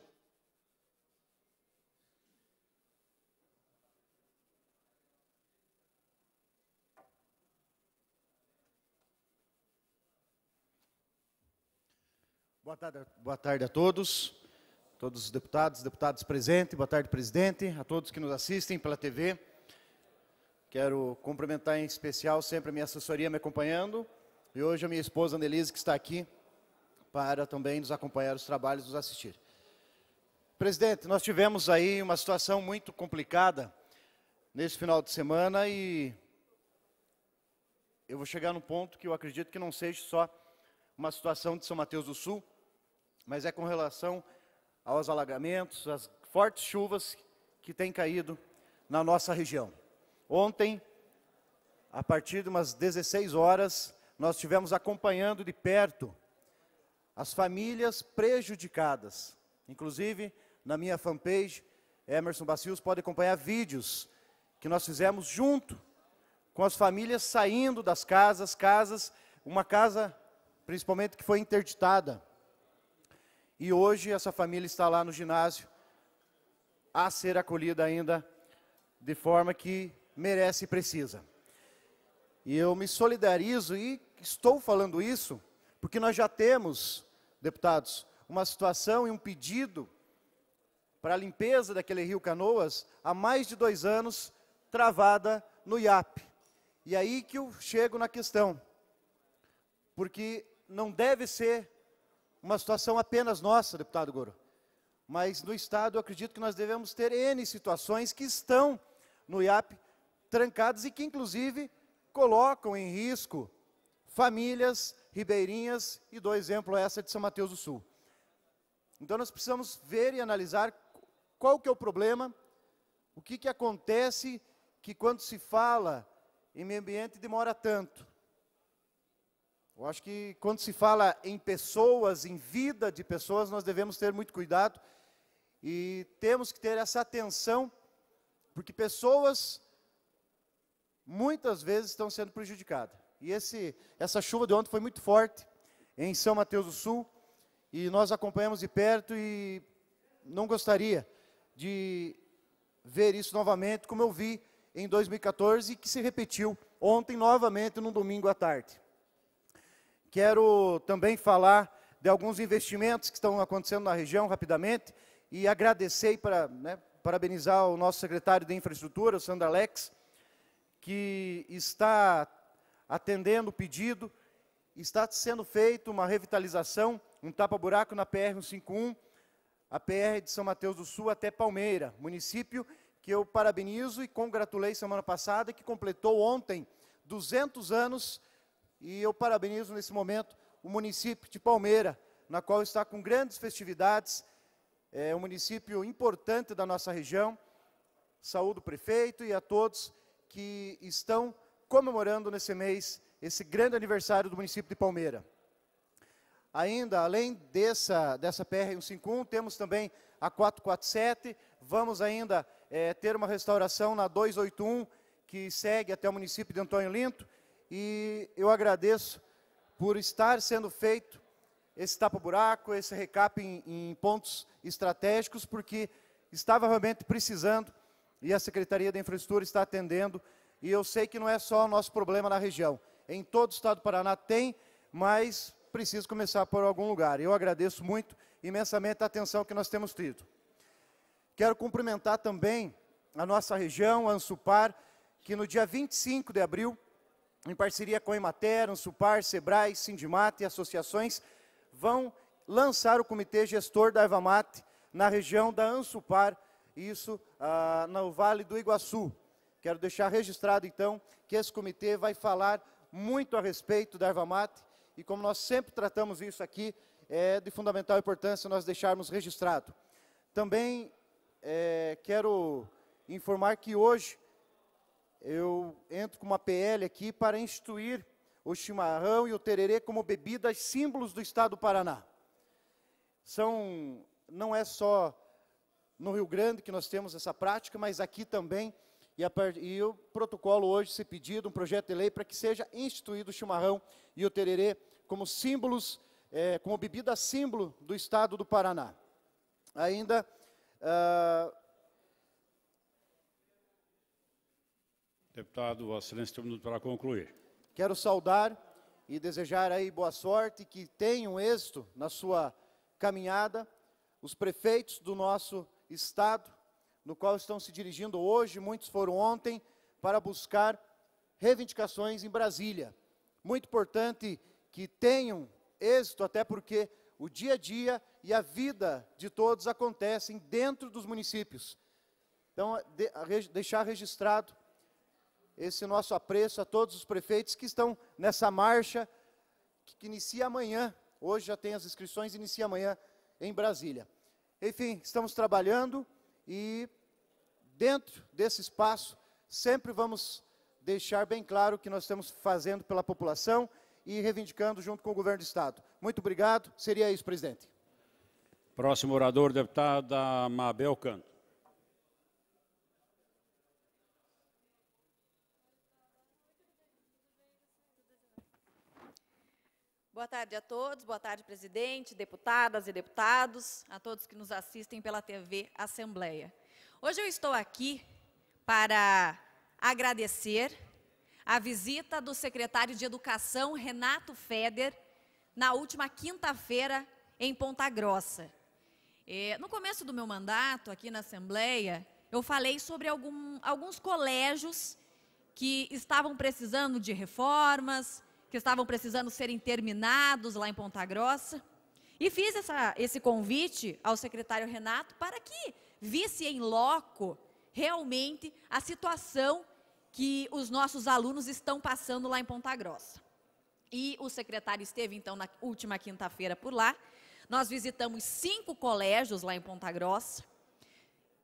Boa tarde, boa tarde a todos, todos os deputados, deputados presentes, boa tarde, presidente, a todos que nos assistem pela TV. Quero cumprimentar em especial sempre a minha assessoria me acompanhando e hoje a minha esposa Nelise que está aqui para também nos acompanhar os trabalhos, nos assistir. Presidente, nós tivemos aí uma situação muito complicada nesse final de semana e eu vou chegar num ponto que eu acredito que não seja só uma situação de São Mateus do Sul, mas é com relação aos alagamentos, às fortes chuvas que têm caído na nossa região. Ontem, a partir de umas 16 horas, nós estivemos acompanhando de perto as famílias prejudicadas. Inclusive, na minha fanpage, Emerson Bacios pode acompanhar vídeos que nós fizemos junto com as famílias saindo das casas, casas, uma casa principalmente que foi interditada e hoje essa família está lá no ginásio a ser acolhida ainda de forma que merece e precisa. E eu me solidarizo e estou falando isso porque nós já temos, deputados, uma situação e um pedido para a limpeza daquele rio Canoas há mais de dois anos travada no IAP. E aí que eu chego na questão, porque não deve ser uma situação apenas nossa, deputado Goro. Mas no Estado, eu acredito que nós devemos ter N situações que estão no IAP trancadas e que, inclusive, colocam em risco famílias ribeirinhas e dou exemplo essa de São Mateus do Sul. Então, nós precisamos ver e analisar qual que é o problema, o que, que acontece que quando se fala em meio ambiente demora tanto. Eu acho que quando se fala em pessoas, em vida de pessoas, nós devemos ter muito cuidado e temos que ter essa atenção, porque pessoas muitas vezes estão sendo prejudicadas. E esse, essa chuva de ontem foi muito forte em São Mateus do Sul e nós acompanhamos de perto e não gostaria de ver isso novamente, como eu vi em 2014 e que se repetiu ontem novamente num domingo à tarde. Quero também falar de alguns investimentos que estão acontecendo na região rapidamente e agradecer para né, parabenizar o nosso secretário de infraestrutura, o Sandra Alex, que está atendendo o pedido, está sendo feita uma revitalização, um tapa-buraco na PR-151, a PR de São Mateus do Sul até Palmeira, município que eu parabenizo e congratulei semana passada, que completou ontem 200 anos e eu parabenizo nesse momento o município de Palmeira, na qual está com grandes festividades, é um município importante da nossa região. Saúdo o prefeito e a todos que estão comemorando nesse mês esse grande aniversário do município de Palmeira. Ainda, além dessa, dessa PR-151, temos também a 447, vamos ainda é, ter uma restauração na 281, que segue até o município de Antônio Linto, e eu agradeço por estar sendo feito esse tapa-buraco, esse recap em, em pontos estratégicos, porque estava realmente precisando e a Secretaria da Infraestrutura está atendendo. E eu sei que não é só o nosso problema na região. Em todo o estado do Paraná tem, mas precisa começar por algum lugar. Eu agradeço muito imensamente a atenção que nós temos tido. Quero cumprimentar também a nossa região, a Ansupar, que no dia 25 de abril em parceria com a Emater, Ansupar, Sebrae, Sindimate e associações, vão lançar o Comitê Gestor da Evamate na região da Ansupar, isso ah, no Vale do Iguaçu. Quero deixar registrado, então, que esse comitê vai falar muito a respeito da Ervamate, e como nós sempre tratamos isso aqui, é de fundamental importância nós deixarmos registrado. Também é, quero informar que hoje eu entro com uma PL aqui para instituir o chimarrão e o tererê como bebidas símbolos do estado do Paraná. São, não é só no Rio Grande que nós temos essa prática, mas aqui também. E, a, e o protocolo hoje se pedido, um projeto de lei para que seja instituído o chimarrão e o tererê como símbolos, é, como bebida símbolo do estado do Paraná. Ainda, uh, Deputado, Vossa Excelência, tem um minuto para concluir. Quero saudar e desejar aí boa sorte, que tenham êxito na sua caminhada, os prefeitos do nosso Estado, no qual estão se dirigindo hoje, muitos foram ontem, para buscar reivindicações em Brasília. Muito importante que tenham êxito, até porque o dia a dia e a vida de todos acontecem dentro dos municípios. Então, deixar registrado esse nosso apreço a todos os prefeitos que estão nessa marcha que inicia amanhã. Hoje já tem as inscrições, inicia amanhã em Brasília. Enfim, estamos trabalhando e dentro desse espaço sempre vamos deixar bem claro o que nós estamos fazendo pela população e reivindicando junto com o governo do Estado. Muito obrigado. Seria isso, presidente. Próximo orador, deputada Mabel Canto. Boa tarde a todos, boa tarde, presidente, deputadas e deputados, a todos que nos assistem pela TV Assembleia. Hoje eu estou aqui para agradecer a visita do secretário de Educação, Renato Feder, na última quinta-feira em Ponta Grossa. No começo do meu mandato aqui na Assembleia, eu falei sobre algum, alguns colégios que estavam precisando de reformas, que estavam precisando ser terminados lá em Ponta Grossa. E fiz essa, esse convite ao secretário Renato para que visse em loco realmente a situação que os nossos alunos estão passando lá em Ponta Grossa. E o secretário esteve, então, na última quinta-feira por lá. Nós visitamos cinco colégios lá em Ponta Grossa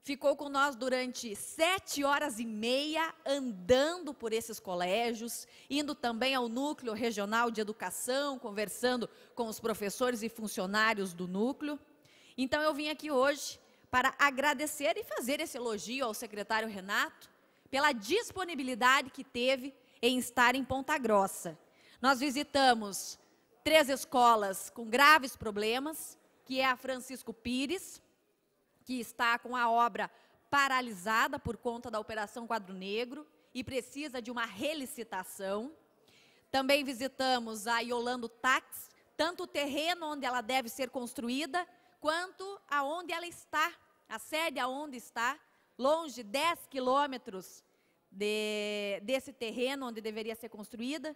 ficou com nós durante sete horas e meia, andando por esses colégios, indo também ao núcleo regional de educação, conversando com os professores e funcionários do núcleo. Então, eu vim aqui hoje para agradecer e fazer esse elogio ao secretário Renato pela disponibilidade que teve em estar em Ponta Grossa. Nós visitamos três escolas com graves problemas, que é a Francisco Pires, que está com a obra paralisada por conta da Operação Quadro Negro e precisa de uma relicitação. Também visitamos a Yolando Tax, tanto o terreno onde ela deve ser construída, quanto aonde ela está, a sede aonde está, longe 10 quilômetros de, desse terreno onde deveria ser construída.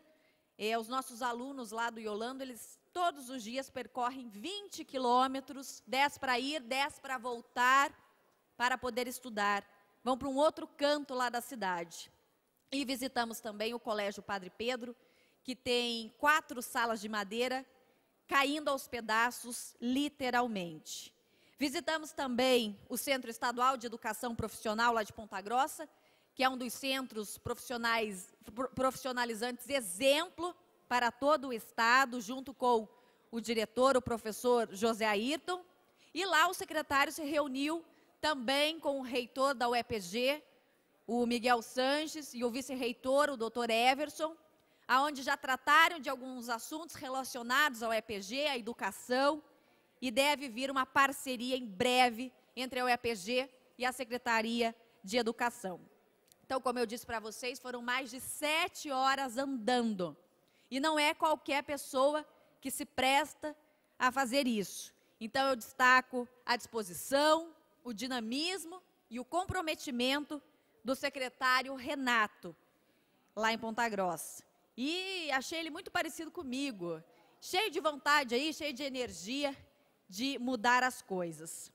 É, os nossos alunos lá do Yolando, eles todos os dias percorrem 20 quilômetros, 10 para ir, 10 para voltar, para poder estudar. Vão para um outro canto lá da cidade. E visitamos também o Colégio Padre Pedro, que tem quatro salas de madeira caindo aos pedaços, literalmente. Visitamos também o Centro Estadual de Educação Profissional lá de Ponta Grossa, que é um dos centros profissionais profissionalizantes exemplo para todo o Estado, junto com o diretor, o professor José Ayrton. E lá o secretário se reuniu também com o reitor da UEPG, o Miguel Sanches, e o vice-reitor, o doutor Everson, aonde já trataram de alguns assuntos relacionados ao UEPG, à educação, e deve vir uma parceria em breve entre a UEPG e a Secretaria de Educação. Então, como eu disse para vocês, foram mais de sete horas andando. E não é qualquer pessoa que se presta a fazer isso. Então eu destaco a disposição, o dinamismo e o comprometimento do secretário Renato, lá em Ponta Grossa. E achei ele muito parecido comigo, cheio de vontade aí, cheio de energia de mudar as coisas.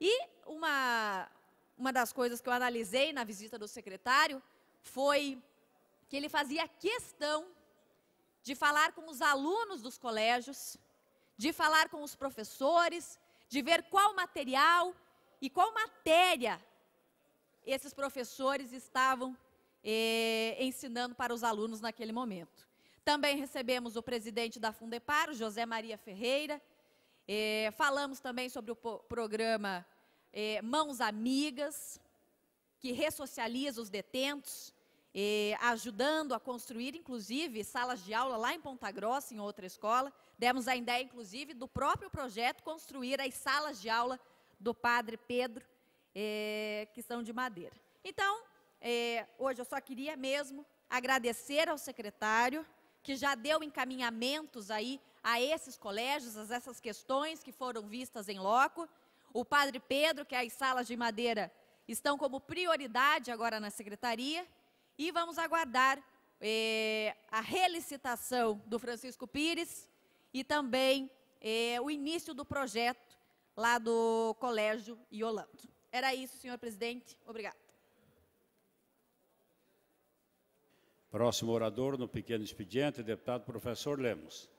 E uma, uma das coisas que eu analisei na visita do secretário foi que ele fazia questão de falar com os alunos dos colégios, de falar com os professores, de ver qual material e qual matéria esses professores estavam eh, ensinando para os alunos naquele momento. Também recebemos o presidente da Fundepar, José Maria Ferreira. Eh, falamos também sobre o programa eh, Mãos Amigas, que ressocializa os detentos eh, ajudando a construir, inclusive, salas de aula lá em Ponta Grossa, em outra escola. Demos a ideia, inclusive, do próprio projeto construir as salas de aula do Padre Pedro, eh, que são de madeira. Então, eh, hoje eu só queria mesmo agradecer ao secretário, que já deu encaminhamentos aí a esses colégios, a essas questões que foram vistas em loco. O Padre Pedro, que as salas de madeira estão como prioridade agora na secretaria, e vamos aguardar eh, a relicitação do Francisco Pires e também eh, o início do projeto lá do Colégio Iolando. Era isso, senhor presidente. Obrigado. Próximo orador no pequeno expediente, deputado professor Lemos.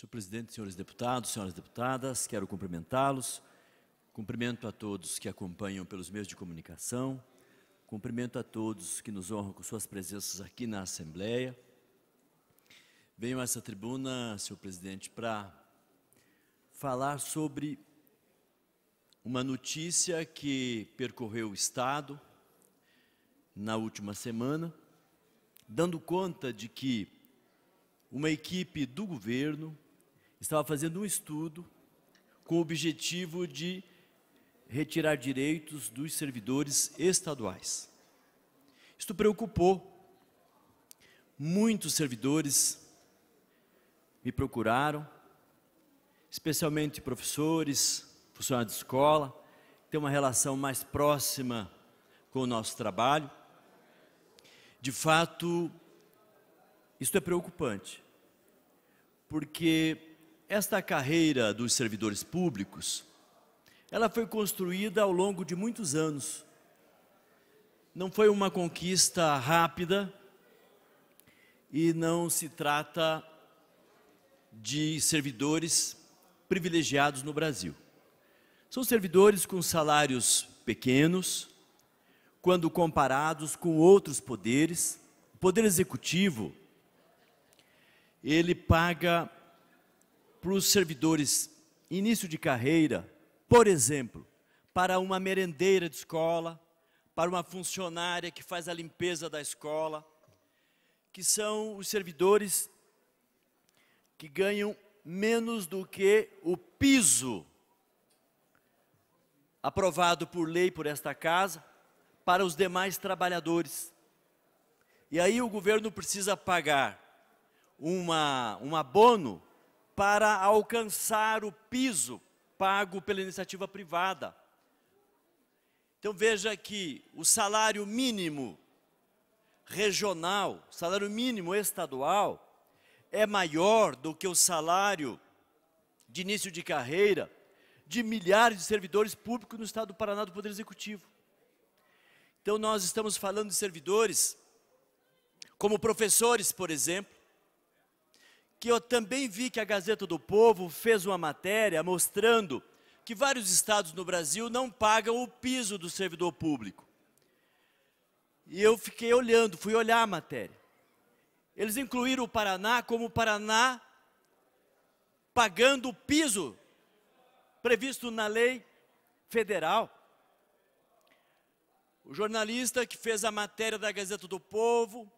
Senhor presidente, senhores deputados, senhoras deputadas, quero cumprimentá-los. Cumprimento a todos que acompanham pelos meios de comunicação. Cumprimento a todos que nos honram com suas presenças aqui na Assembleia. Venho a essa tribuna, senhor presidente, para falar sobre uma notícia que percorreu o Estado na última semana, dando conta de que uma equipe do governo estava fazendo um estudo com o objetivo de retirar direitos dos servidores estaduais. Isto preocupou muitos servidores, me procuraram, especialmente professores, funcionários de escola, que têm uma relação mais próxima com o nosso trabalho. De fato, isto é preocupante, porque esta carreira dos servidores públicos, ela foi construída ao longo de muitos anos. Não foi uma conquista rápida e não se trata de servidores privilegiados no Brasil. São servidores com salários pequenos, quando comparados com outros poderes. O Poder Executivo, ele paga para os servidores início de carreira, por exemplo, para uma merendeira de escola, para uma funcionária que faz a limpeza da escola, que são os servidores que ganham menos do que o piso aprovado por lei por esta casa para os demais trabalhadores. E aí o governo precisa pagar uma, um abono para alcançar o piso pago pela iniciativa privada. Então veja que o salário mínimo regional, salário mínimo estadual, é maior do que o salário de início de carreira de milhares de servidores públicos no Estado do Paraná do Poder Executivo. Então, nós estamos falando de servidores como professores, por exemplo, que eu também vi que a Gazeta do Povo fez uma matéria mostrando que vários estados no Brasil não pagam o piso do servidor público. E eu fiquei olhando, fui olhar a matéria. Eles incluíram o Paraná como o Paraná pagando o piso previsto na lei federal. O jornalista que fez a matéria da Gazeta do Povo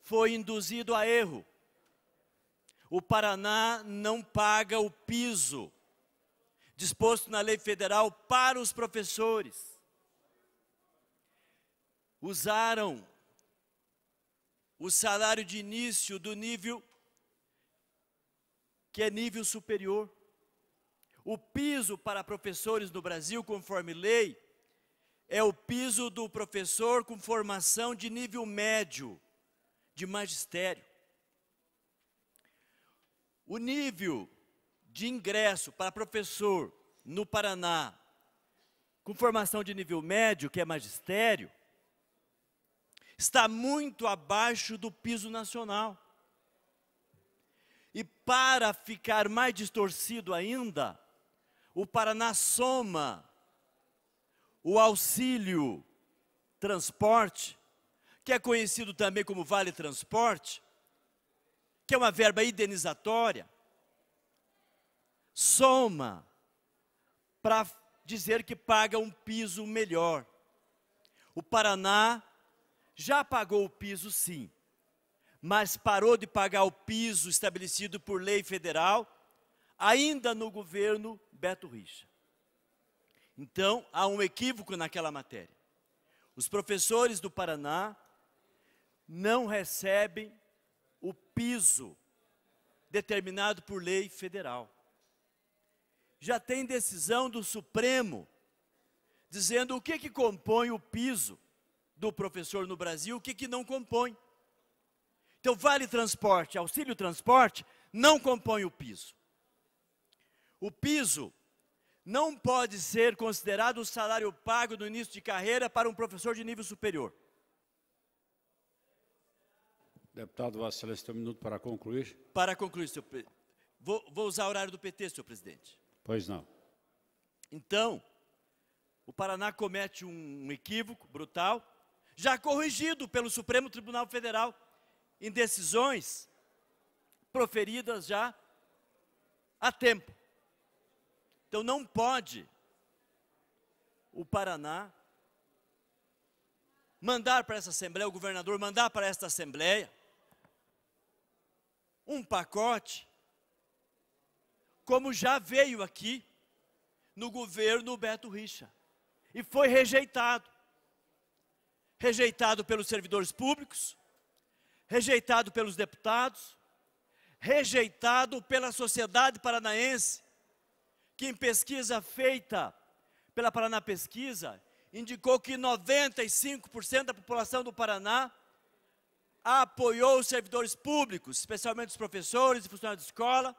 foi induzido a erro o Paraná não paga o piso disposto na lei federal para os professores. Usaram o salário de início do nível que é nível superior. O piso para professores no Brasil, conforme lei, é o piso do professor com formação de nível médio de magistério. O nível de ingresso para professor no Paraná, com formação de nível médio, que é magistério, está muito abaixo do piso nacional. E para ficar mais distorcido ainda, o Paraná soma o auxílio transporte, que é conhecido também como vale transporte, que é uma verba indenizatória, soma para dizer que paga um piso melhor. O Paraná já pagou o piso, sim, mas parou de pagar o piso estabelecido por lei federal, ainda no governo Beto Richa. Então, há um equívoco naquela matéria. Os professores do Paraná não recebem piso determinado por lei federal. Já tem decisão do Supremo dizendo o que que compõe o piso do professor no Brasil, o que que não compõe. Então, vale transporte, auxílio transporte não compõe o piso. O piso não pode ser considerado o salário pago no início de carreira para um professor de nível superior. Deputado Vossa Excelência, tem um minuto para concluir. Para concluir, senhor presidente. vou, vou usar o horário do PT, senhor presidente. Pois não. Então, o Paraná comete um equívoco brutal, já corrigido pelo Supremo Tribunal Federal em decisões proferidas já há tempo. Então não pode o Paraná mandar para essa Assembleia, o governador mandar para esta Assembleia um pacote, como já veio aqui no governo Beto Richa, e foi rejeitado. Rejeitado pelos servidores públicos, rejeitado pelos deputados, rejeitado pela sociedade paranaense, que em pesquisa feita pela Paraná Pesquisa indicou que 95% da população do Paraná apoiou os servidores públicos, especialmente os professores e funcionários de escola,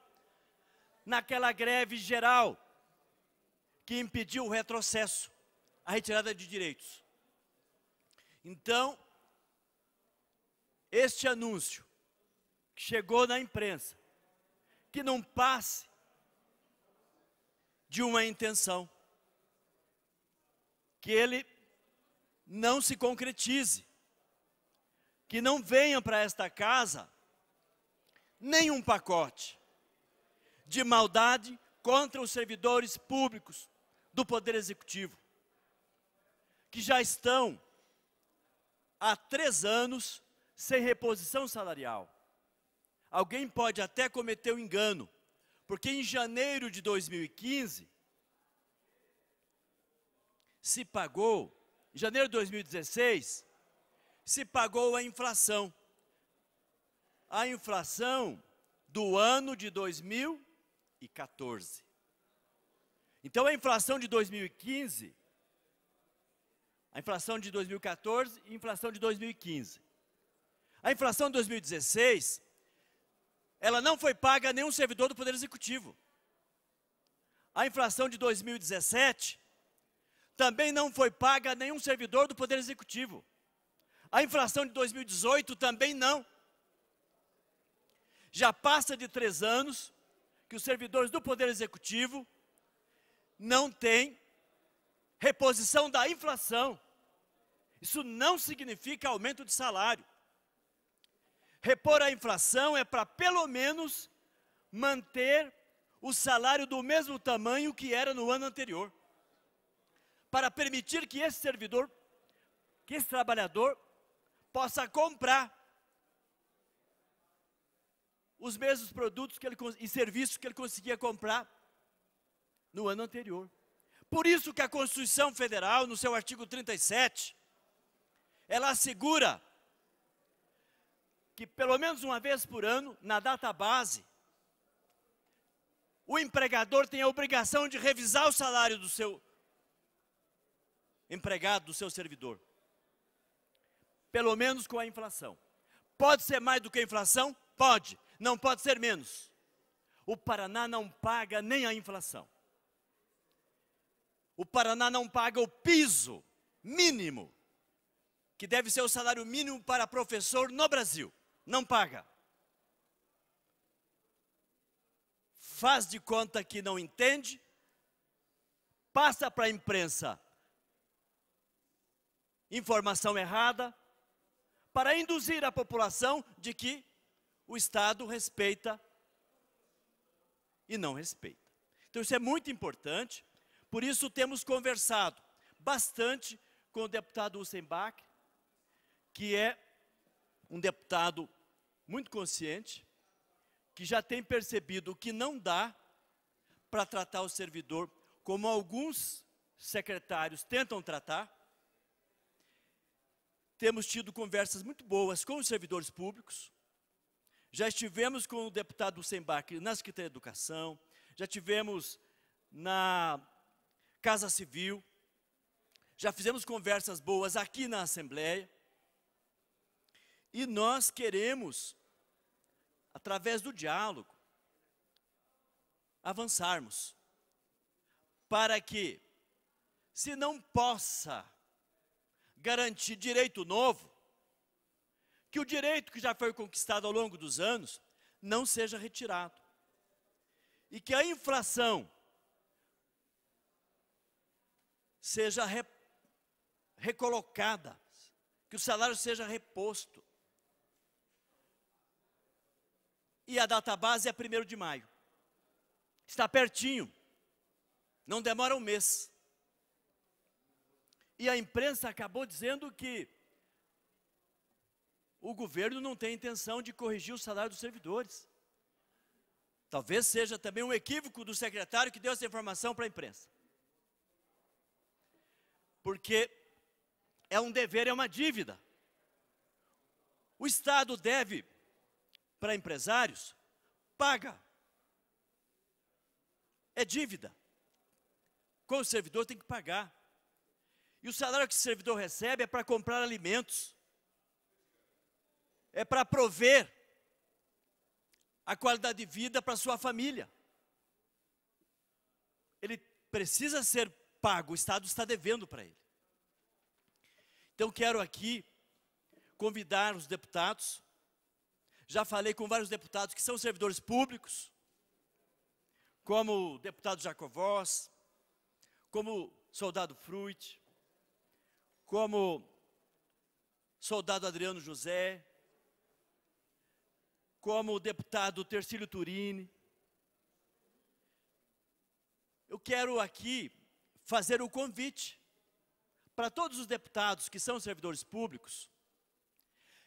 naquela greve geral que impediu o retrocesso, a retirada de direitos. Então, este anúncio que chegou na imprensa, que não passe de uma intenção, que ele não se concretize, que não venha para esta casa nenhum pacote de maldade contra os servidores públicos do Poder Executivo, que já estão há três anos sem reposição salarial. Alguém pode até cometer o um engano, porque em janeiro de 2015 se pagou, em janeiro de 2016, se pagou a inflação. A inflação do ano de 2014. Então a inflação de 2015, a inflação de 2014 e a inflação de 2015. A inflação de 2016, ela não foi paga a nenhum servidor do Poder Executivo. A inflação de 2017 também não foi paga a nenhum servidor do Poder Executivo. A inflação de 2018 também não. Já passa de três anos que os servidores do Poder Executivo não têm reposição da inflação. Isso não significa aumento de salário. Repor a inflação é para, pelo menos, manter o salário do mesmo tamanho que era no ano anterior. Para permitir que esse servidor, que esse trabalhador, possa comprar os mesmos produtos que ele, e serviços que ele conseguia comprar no ano anterior. Por isso que a Constituição Federal, no seu artigo 37, ela assegura que pelo menos uma vez por ano, na data base, o empregador tem a obrigação de revisar o salário do seu empregado, do seu servidor pelo menos com a inflação. Pode ser mais do que a inflação? Pode, não pode ser menos. O Paraná não paga nem a inflação. O Paraná não paga o piso mínimo, que deve ser o salário mínimo para professor no Brasil. Não paga. Faz de conta que não entende, passa para a imprensa informação errada, para induzir a população de que o Estado respeita e não respeita. Então, isso é muito importante, por isso temos conversado bastante com o deputado Hussein que é um deputado muito consciente, que já tem percebido que não dá para tratar o servidor como alguns secretários tentam tratar, temos tido conversas muito boas com os servidores públicos, já estivemos com o deputado Sembarque na Secretaria de Educação, já tivemos na Casa Civil, já fizemos conversas boas aqui na Assembleia, e nós queremos, através do diálogo, avançarmos, para que, se não possa garantir direito novo, que o direito que já foi conquistado ao longo dos anos não seja retirado. E que a inflação seja re, recolocada, que o salário seja reposto. E a data base é 1 de maio. Está pertinho. Não demora um mês e a imprensa acabou dizendo que o governo não tem intenção de corrigir o salário dos servidores. Talvez seja também um equívoco do secretário que deu essa informação para a imprensa. Porque é um dever, é uma dívida. O Estado deve para empresários, paga. É dívida. Com o servidor tem que pagar. E o salário que o servidor recebe é para comprar alimentos, é para prover a qualidade de vida para sua família. Ele precisa ser pago, o Estado está devendo para ele. Então, quero aqui convidar os deputados. Já falei com vários deputados que são servidores públicos, como o deputado Jacovós, como o soldado Fruit, como soldado Adriano José, como o deputado Tercílio Turini. Eu quero aqui fazer o um convite para todos os deputados que são servidores públicos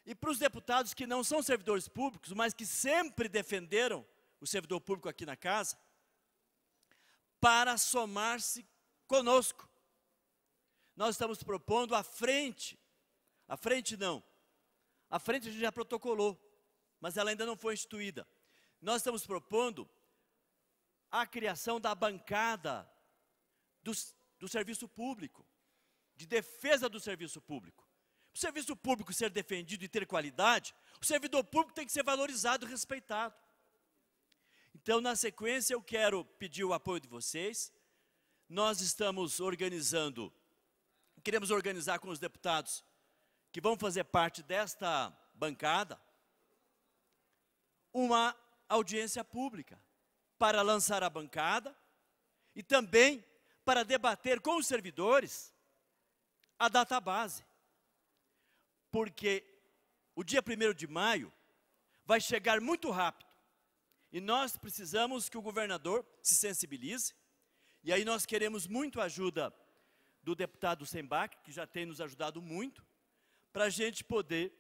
e para os deputados que não são servidores públicos, mas que sempre defenderam o servidor público aqui na casa, para somar-se conosco nós estamos propondo à frente. À frente não. À frente a gente já protocolou, mas ela ainda não foi instituída. Nós estamos propondo a criação da bancada do, do serviço público, de defesa do serviço público. o serviço público ser defendido e ter qualidade, o servidor público tem que ser valorizado e respeitado. Então, na sequência, eu quero pedir o apoio de vocês. Nós estamos organizando queremos organizar com os deputados que vão fazer parte desta bancada uma audiência pública para lançar a bancada e também para debater com os servidores a data base. Porque o dia 1 de maio vai chegar muito rápido e nós precisamos que o governador se sensibilize e aí nós queremos muito a ajuda do deputado Sembach, que já tem nos ajudado muito, para a gente poder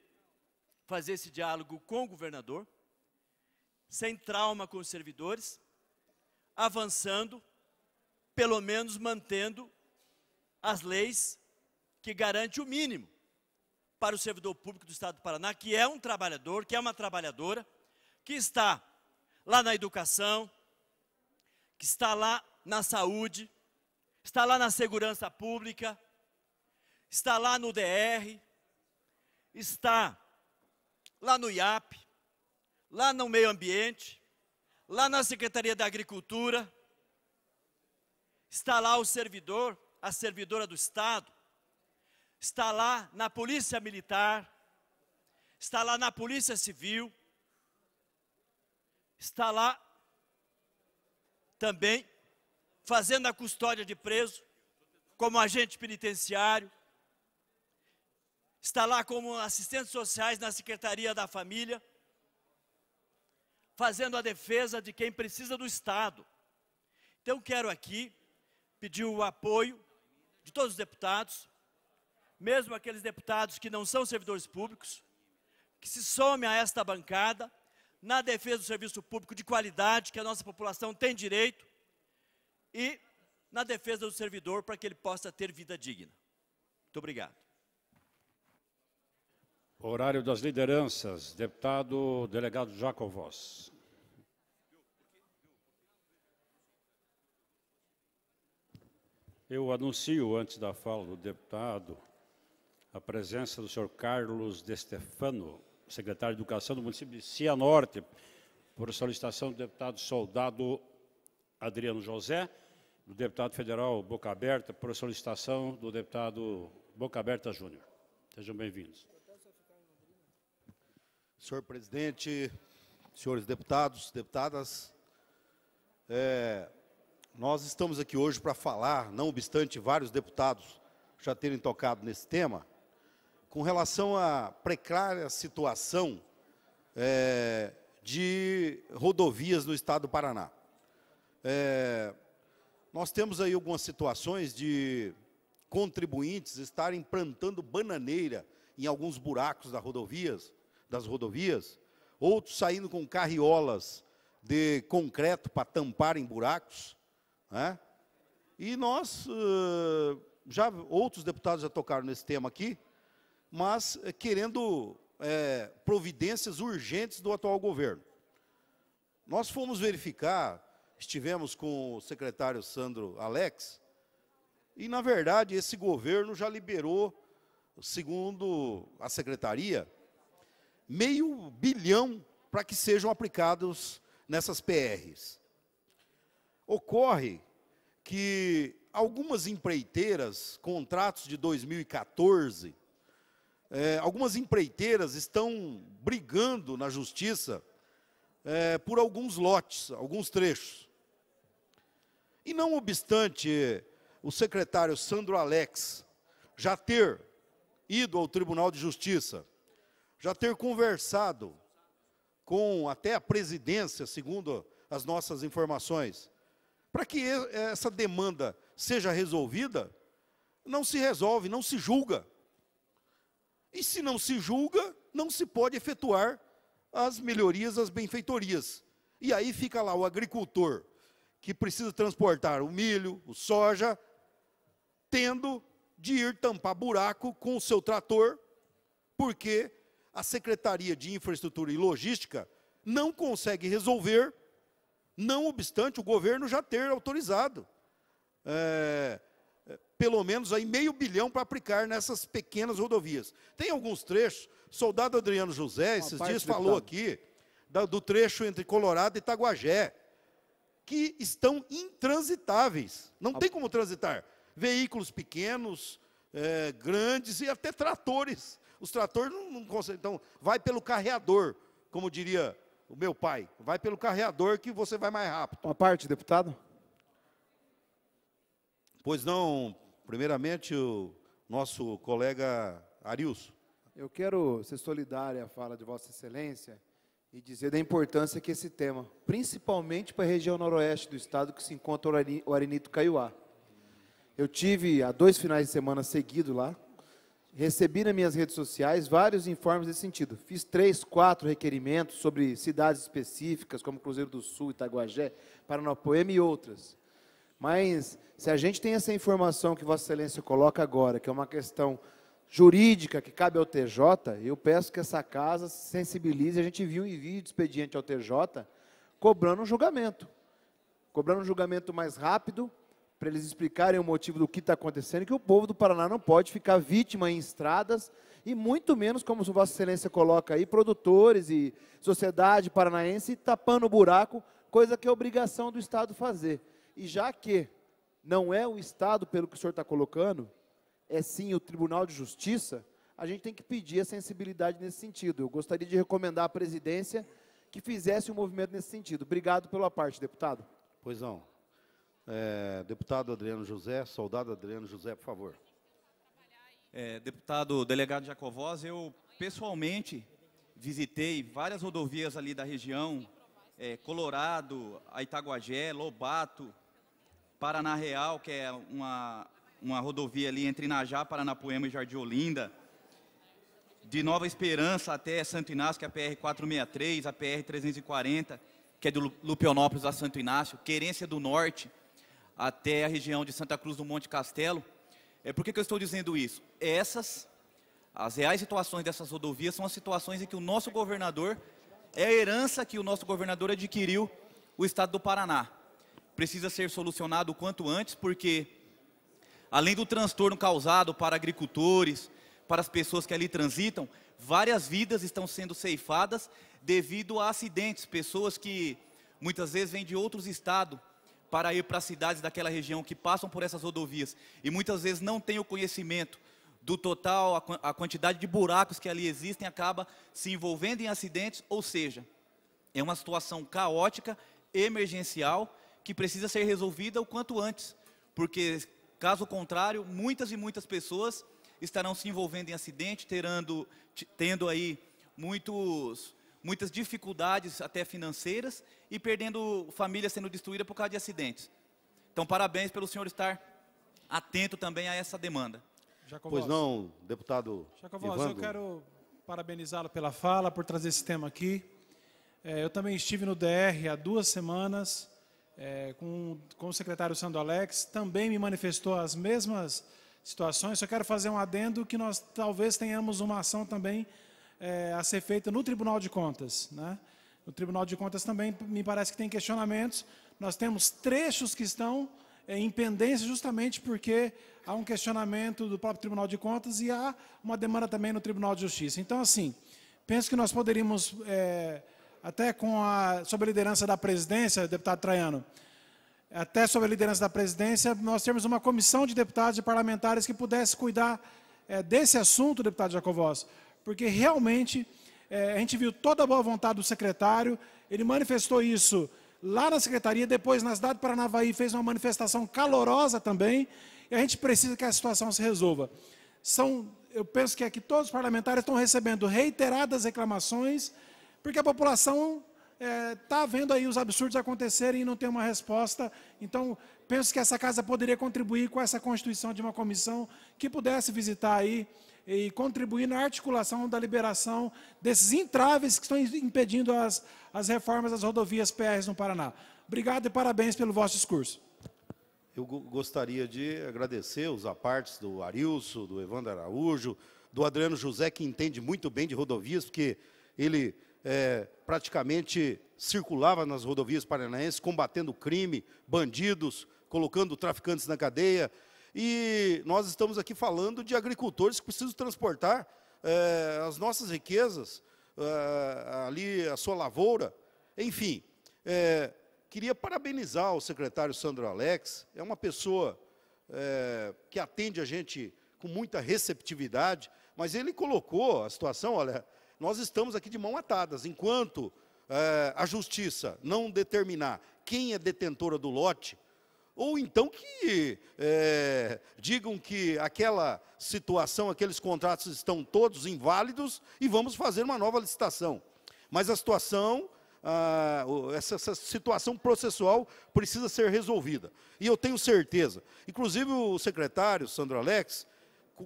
fazer esse diálogo com o governador, sem trauma com os servidores, avançando, pelo menos mantendo as leis que garante o mínimo para o servidor público do Estado do Paraná, que é um trabalhador, que é uma trabalhadora, que está lá na educação, que está lá na saúde, está lá na segurança pública, está lá no DR, está lá no IAP, lá no meio ambiente, lá na Secretaria da Agricultura, está lá o servidor, a servidora do Estado, está lá na Polícia Militar, está lá na Polícia Civil, está lá também fazendo a custódia de preso, como agente penitenciário, está lá como assistentes sociais na Secretaria da Família, fazendo a defesa de quem precisa do Estado. Então, quero aqui pedir o apoio de todos os deputados, mesmo aqueles deputados que não são servidores públicos, que se somem a esta bancada na defesa do serviço público de qualidade que a nossa população tem direito e na defesa do servidor para que ele possa ter vida digna. Muito obrigado. Horário das lideranças, deputado delegado Jacovós. Eu anuncio, antes da fala do deputado, a presença do senhor Carlos De Stefano, secretário de Educação do município de Cianorte, por solicitação do deputado soldado Adriano José, do deputado federal Boca Aberta, por solicitação do deputado Boca Aberta Júnior. Sejam bem-vindos. Senhor presidente, senhores deputados, deputadas, é, nós estamos aqui hoje para falar, não obstante vários deputados já terem tocado nesse tema, com relação à precária situação é, de rodovias no estado do Paraná. É, nós temos aí algumas situações de contribuintes estarem plantando bananeira em alguns buracos das rodovias, das rodovias, outros saindo com carriolas de concreto para tampar em buracos, né? E nós eh, já outros deputados já tocaram nesse tema aqui, mas eh, querendo é, providências urgentes do atual governo. Nós fomos verificar estivemos com o secretário Sandro Alex, e, na verdade, esse governo já liberou, segundo a secretaria, meio bilhão para que sejam aplicados nessas PRs. Ocorre que algumas empreiteiras, contratos de 2014, é, algumas empreiteiras estão brigando na justiça é, por alguns lotes, alguns trechos. E não obstante o secretário Sandro Alex já ter ido ao Tribunal de Justiça, já ter conversado com até a presidência, segundo as nossas informações, para que essa demanda seja resolvida, não se resolve, não se julga. E se não se julga, não se pode efetuar as melhorias, as benfeitorias. E aí fica lá o agricultor que precisa transportar o milho, o soja, tendo de ir tampar buraco com o seu trator, porque a Secretaria de Infraestrutura e Logística não consegue resolver, não obstante o governo já ter autorizado. É, é pelo menos aí meio bilhão para aplicar nessas pequenas rodovias. Tem alguns trechos, soldado Adriano José, esses dias falou aqui, da, do trecho entre Colorado e Itaguajé, que estão intransitáveis. Não tem como transitar. Veículos pequenos, é, grandes e até tratores. Os tratores não, não conseguem. Então, vai pelo carreador, como diria o meu pai. Vai pelo carreador que você vai mais rápido. Uma parte, deputado. Pois não, primeiramente, o nosso colega Arius. Eu quero ser solidário à fala de Vossa Excelência e dizer da importância que esse tema, principalmente para a região noroeste do estado que se encontra o Arenito Caiuá. Eu tive há dois finais de semana seguido lá, recebi nas minhas redes sociais vários informes nesse sentido. Fiz três, quatro requerimentos sobre cidades específicas, como Cruzeiro do Sul, Itaguajé, Paranapoema e outras. Mas, se a gente tem essa informação que Vossa Excelência coloca agora, que é uma questão jurídica que cabe ao TJ, eu peço que essa casa se sensibilize. A gente viu um vídeo expediente ao TJ cobrando um julgamento. Cobrando um julgamento mais rápido, para eles explicarem o motivo do que está acontecendo, que o povo do Paraná não pode ficar vítima em estradas, e muito menos, como Vossa Excelência coloca aí, produtores e sociedade paranaense tapando o buraco, coisa que é obrigação do Estado fazer. E já que não é o Estado, pelo que o senhor está colocando, é sim o Tribunal de Justiça, a gente tem que pedir a sensibilidade nesse sentido. Eu gostaria de recomendar à presidência que fizesse um movimento nesse sentido. Obrigado pela parte, deputado. Pois não. É, deputado Adriano José, soldado Adriano José, por favor. É, deputado delegado Jacovós, eu pessoalmente visitei várias rodovias ali da região, é, Colorado, Itaguajé, Lobato, Paraná Real, que é uma uma rodovia ali entre Inajá, Paranapuema e Jardim Olinda. De Nova Esperança até Santo Inácio, que é a PR-463, a PR-340, que é de Lupionópolis a Santo Inácio, Querência do Norte até a região de Santa Cruz do Monte Castelo. É, por que, que eu estou dizendo isso? Essas, as reais situações dessas rodovias são as situações em que o nosso governador, é a herança que o nosso governador adquiriu o estado do Paraná. Precisa ser solucionado o quanto antes, porque Além do transtorno causado para agricultores, para as pessoas que ali transitam, várias vidas estão sendo ceifadas devido a acidentes, pessoas que muitas vezes vêm de outros estados para ir para as cidades daquela região que passam por essas rodovias e muitas vezes não têm o conhecimento do total, a, quantidade de buracos que ali existem acaba se envolvendo em acidentes, ou seja, é uma situação caótica, emergencial, que precisa ser resolvida o quanto antes, porque Caso contrário, muitas e muitas pessoas estarão se envolvendo em acidente, terando, tendo aí muitos, muitas dificuldades até financeiras e perdendo família sendo destruída por causa de acidentes. Então, parabéns pelo senhor estar atento também a essa demanda. Jacobos. Pois não, deputado Jacobos, Ivando. eu quero parabenizá-lo pela fala, por trazer esse tema aqui. É, eu também estive no DR há duas semanas é, com, com o secretário Sandro Alex, também me manifestou as mesmas situações. Só quero fazer um adendo que nós talvez tenhamos uma ação também é, a ser feita no Tribunal de Contas. Né? No Tribunal de Contas também me parece que tem questionamentos. Nós temos trechos que estão é, em pendência justamente porque há um questionamento do próprio Tribunal de Contas e há uma demanda também no Tribunal de Justiça. Então, assim, penso que nós poderíamos é, até com a, sob a liderança da presidência, deputado Traiano, até sob a liderança da presidência, nós temos uma comissão de deputados e parlamentares que pudesse cuidar é, desse assunto, deputado Jacovós, porque realmente é, a gente viu toda a boa vontade do secretário, ele manifestou isso lá na secretaria, depois na cidade de Paranavaí fez uma manifestação calorosa também, e a gente precisa que a situação se resolva. São, eu penso que aqui é todos os parlamentares estão recebendo reiteradas reclamações, porque a população está é, tá vendo aí os absurdos acontecerem e não tem uma resposta. Então, penso que essa casa poderia contribuir com essa constituição de uma comissão que pudesse visitar aí e contribuir na articulação da liberação desses entraves que estão impedindo as, as reformas das rodovias PRs no Paraná. Obrigado e parabéns pelo vosso discurso. Eu gostaria de agradecer os apartes do Arilson, do Evandro Araújo, do Adriano José, que entende muito bem de rodovias, porque ele é, praticamente circulava nas rodovias paranaenses, combatendo crime, bandidos, colocando traficantes na cadeia. E nós estamos aqui falando de agricultores que precisam transportar é, as nossas riquezas, é, ali a sua lavoura. Enfim, é, queria parabenizar o secretário Sandro Alex, é uma pessoa é, que atende a gente com muita receptividade, mas ele colocou a situação, olha, nós estamos aqui de mão atadas, enquanto é, a justiça não determinar quem é detentora do lote, ou então que é, digam que aquela situação, aqueles contratos estão todos inválidos e vamos fazer uma nova licitação. Mas a situação, ah, essa, essa, situação processual precisa ser resolvida. E eu tenho certeza. Inclusive o secretário, Sandro Alex,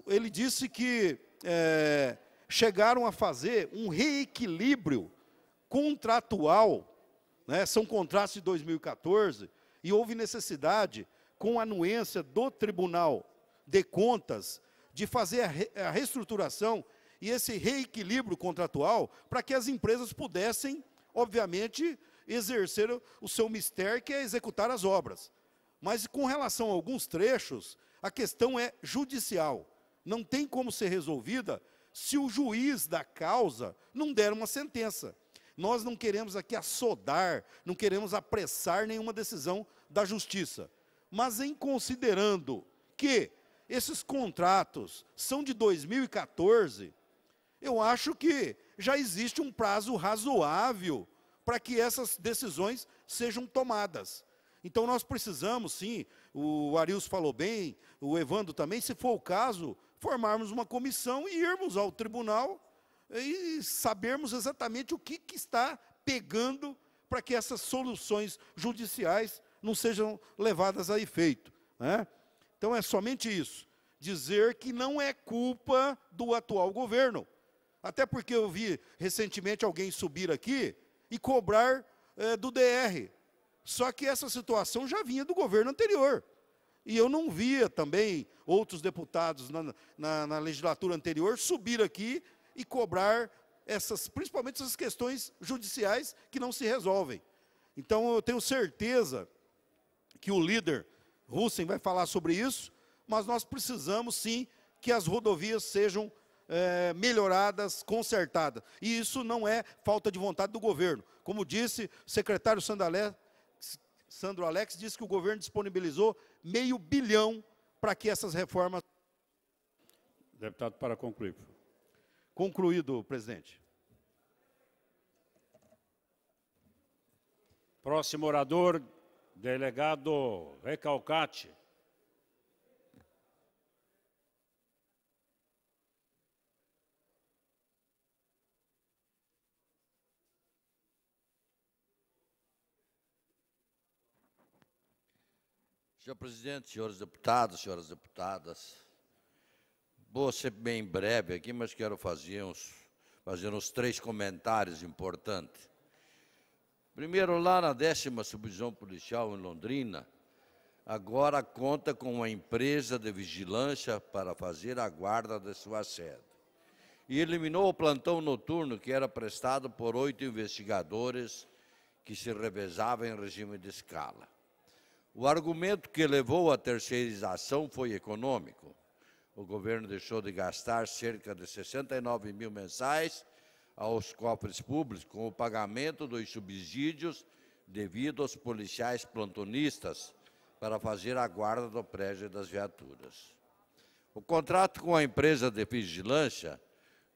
ele disse que é, chegaram a fazer um reequilíbrio contratual, né? são contratos de 2014, e houve necessidade, com anuência do Tribunal de Contas, de fazer a, re a reestruturação e esse reequilíbrio contratual para que as empresas pudessem, obviamente, exercer o seu mistério, que é executar as obras. Mas com relação a alguns trechos, a questão é judicial. Não tem como ser resolvida se o juiz da causa não der uma sentença. Nós não queremos aqui assodar, não queremos apressar nenhuma decisão da justiça. Mas em considerando que esses contratos são de 2014, eu acho que já existe um prazo razoável para que essas decisões sejam tomadas. Então nós precisamos, sim, o Arius falou bem, o Evandro também, se for o caso, formarmos uma comissão e irmos ao tribunal e sabermos exatamente o que, que está pegando para que essas soluções judiciais não sejam levadas a efeito. Né? Então é somente isso. Dizer que não é culpa do atual governo. Até porque eu vi recentemente alguém subir aqui e cobrar é, do DR. Só que essa situação já vinha do governo anterior. E eu não via também outros deputados na, na, na legislatura anterior subir aqui e cobrar essas, principalmente essas questões judiciais que não se resolvem. Então eu tenho certeza que o líder Russen vai falar sobre isso, mas nós precisamos sim que as rodovias sejam é, melhoradas, consertadas. E isso não é falta de vontade do governo. Como disse o secretário Sandalé, Sandro Alex, disse que o governo disponibilizou meio bilhão para que essas reformas. Deputado, para concluir. Concluído, presidente. Próximo orador, delegado Recalcate. Senhor presidente, senhores deputados, senhoras deputadas, vou ser bem breve aqui, mas quero fazer uns, fazer uns três comentários importantes. Primeiro, lá na décima subdivisão policial em Londrina, agora conta com uma empresa de vigilância para fazer a guarda da sua sede. E eliminou o plantão noturno que era prestado por oito investigadores que se revezavam em regime de escala. O argumento que levou à terceirização foi econômico. O governo deixou de gastar cerca de 69 mil mensais aos cofres públicos com o pagamento dos subsídios devido aos policiais plantonistas para fazer a guarda do prédio das viaturas. O contrato com a empresa de vigilância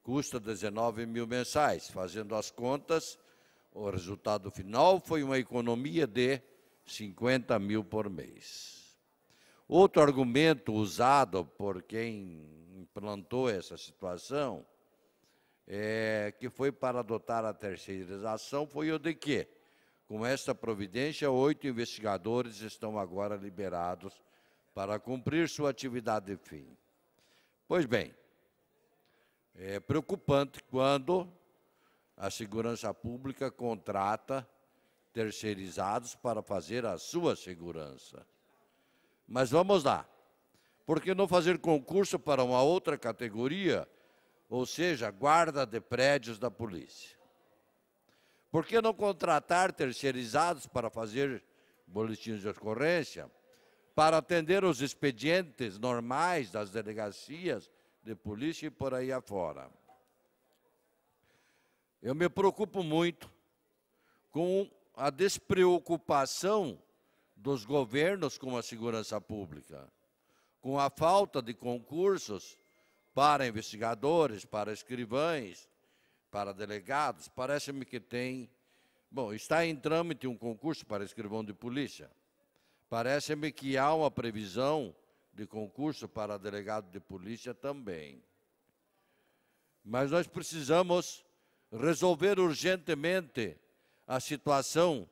custa 19 mil mensais. Fazendo as contas, o resultado final foi uma economia de 50 mil por mês. Outro argumento usado por quem implantou essa situação, é, que foi para adotar a terceirização, foi o de que, com esta providência, oito investigadores estão agora liberados para cumprir sua atividade de fim. Pois bem, é preocupante quando a segurança pública contrata terceirizados para fazer a sua segurança. Mas vamos lá. Por que não fazer concurso para uma outra categoria, ou seja, guarda de prédios da polícia? Por que não contratar terceirizados para fazer boletins de ocorrência, para atender os expedientes normais das delegacias de polícia e por aí afora? Eu me preocupo muito com a despreocupação dos governos com a segurança pública, com a falta de concursos para investigadores, para escrivães, para delegados. Parece-me que tem. Bom, está em trâmite um concurso para escrivão de polícia. Parece-me que há uma previsão de concurso para delegado de polícia também. Mas nós precisamos resolver urgentemente a situação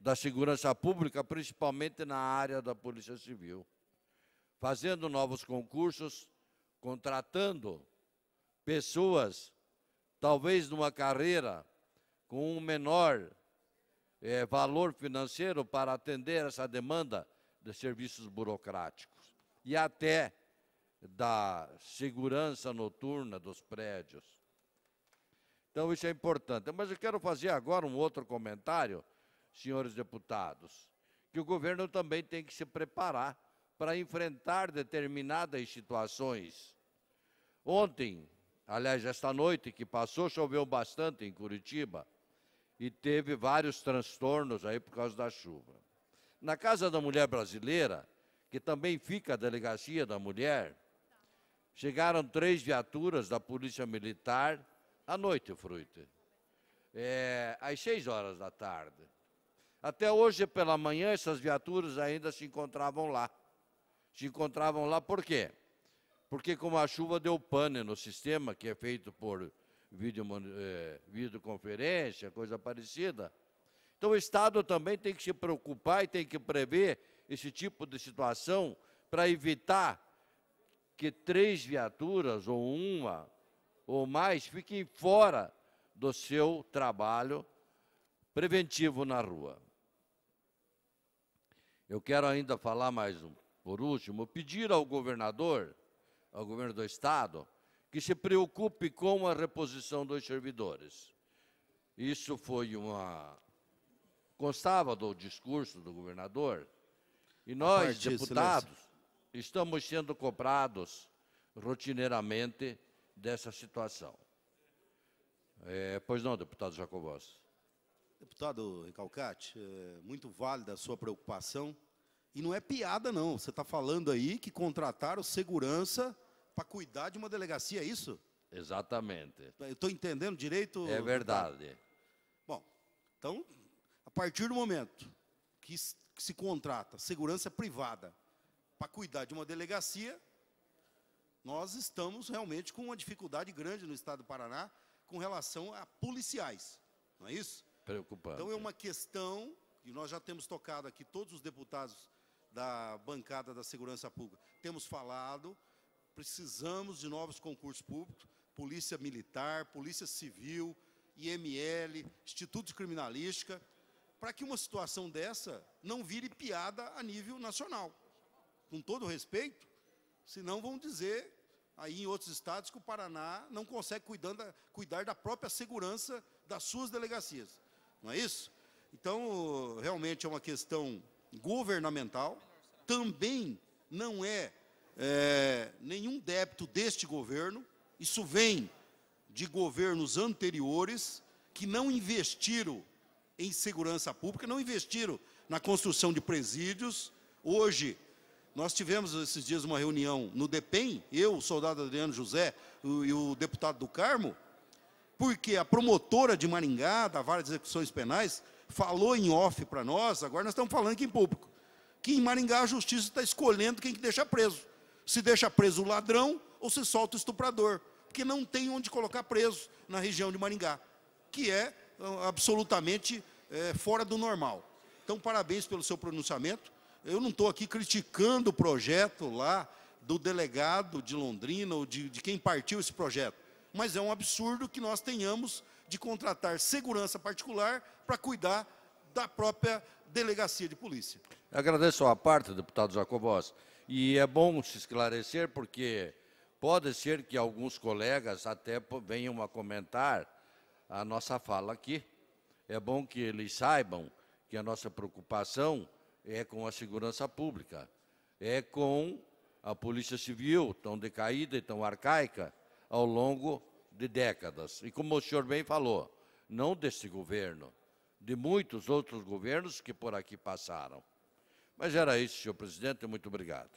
da segurança pública, principalmente na área da Polícia Civil, fazendo novos concursos, contratando pessoas, talvez numa carreira com um menor é, valor financeiro para atender essa demanda de serviços burocráticos e até da segurança noturna dos prédios. Então, isso é importante. Mas eu quero fazer agora um outro comentário, senhores deputados, que o governo também tem que se preparar para enfrentar determinadas situações. Ontem, aliás, esta noite que passou, choveu bastante em Curitiba e teve vários transtornos aí por causa da chuva. Na Casa da Mulher Brasileira, que também fica a Delegacia da Mulher, chegaram três viaturas da Polícia Militar à noite, fruta. É, às seis horas da tarde. Até hoje pela manhã, essas viaturas ainda se encontravam lá. Se encontravam lá por quê? Porque como a chuva deu pane no sistema, que é feito por vídeo é, videoconferência, coisa parecida. Então o Estado também tem que se preocupar e tem que prever esse tipo de situação para evitar que três viaturas ou uma ou mais fiquem fora do seu trabalho preventivo na rua. Eu quero ainda falar mais um, por último, pedir ao governador, ao governo do estado, que se preocupe com a reposição dos servidores. Isso foi uma constava do discurso do governador. E nós, deputados, estamos sendo cobrados rotineiramente dessa situação. É, pois não, deputado Jacobos. Deputado Recalcate, é muito válida a sua preocupação. E não é piada, não. Você está falando aí que contrataram segurança para cuidar de uma delegacia, é isso? Exatamente. Eu estou entendendo direito? É verdade. Bom, então, a partir do momento que se contrata segurança privada para cuidar de uma delegacia, nós estamos realmente com uma dificuldade grande no estado do Paraná com relação a policiais, não é isso? Preocupante. Então é uma questão, e nós já temos tocado aqui, todos os deputados da bancada da segurança pública, temos falado, precisamos de novos concursos públicos, polícia militar, polícia civil, IML, Instituto de Criminalística, para que uma situação dessa não vire piada a nível nacional. Com todo respeito, Senão vão dizer aí em outros estados que o Paraná não consegue cuidando, cuidar da própria segurança das suas delegacias. Não é isso? Então, realmente é uma questão governamental, também não é, é nenhum débito deste governo, isso vem de governos anteriores que não investiram em segurança pública, não investiram na construção de presídios. Hoje, nós tivemos esses dias uma reunião no DEPEN, eu, o soldado Adriano José o, e o deputado do Carmo, porque a promotora de Maringá, da Vara de Execuções Penais, falou em off para nós, agora nós estamos falando aqui em público, que em Maringá a justiça está escolhendo quem que deixa preso. Se deixa preso o ladrão ou se solta o estuprador, porque não tem onde colocar preso na região de Maringá, que é ah, absolutamente é, fora do normal. Então, parabéns pelo seu pronunciamento. Eu não estou aqui criticando o projeto lá do delegado de Londrina ou de, de quem partiu esse projeto, mas é um absurdo que nós tenhamos de contratar segurança particular para cuidar da própria delegacia de polícia. Eu agradeço a parte, deputado Jacobos, E é bom se esclarecer, porque pode ser que alguns colegas até venham a comentar a nossa fala aqui. É bom que eles saibam que a nossa preocupação é com a segurança pública, é com a polícia civil, tão decaída e tão arcaica ao longo de décadas. E como o senhor bem falou, não deste governo, de muitos outros governos que por aqui passaram. Mas era isso, senhor presidente, muito obrigado.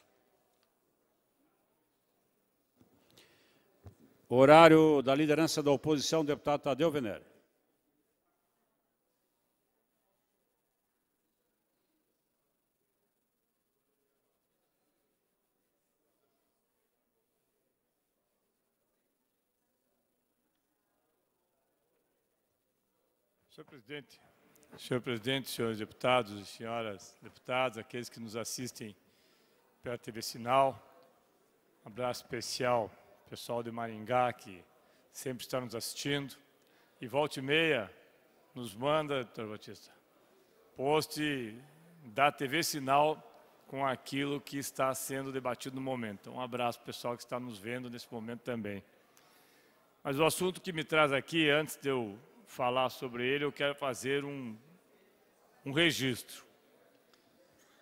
Horário da liderança da oposição, deputado Tadeu Venere. presidente, senhor presidente, senhores deputados e senhoras deputadas, aqueles que nos assistem pela TV Sinal, um abraço especial pessoal de Maringá que sempre está nos assistindo. E volta e meia nos manda, doutor Batista, post da TV Sinal com aquilo que está sendo debatido no momento. um abraço pessoal que está nos vendo nesse momento também. Mas o assunto que me traz aqui, antes de eu falar sobre ele, eu quero fazer um, um registro.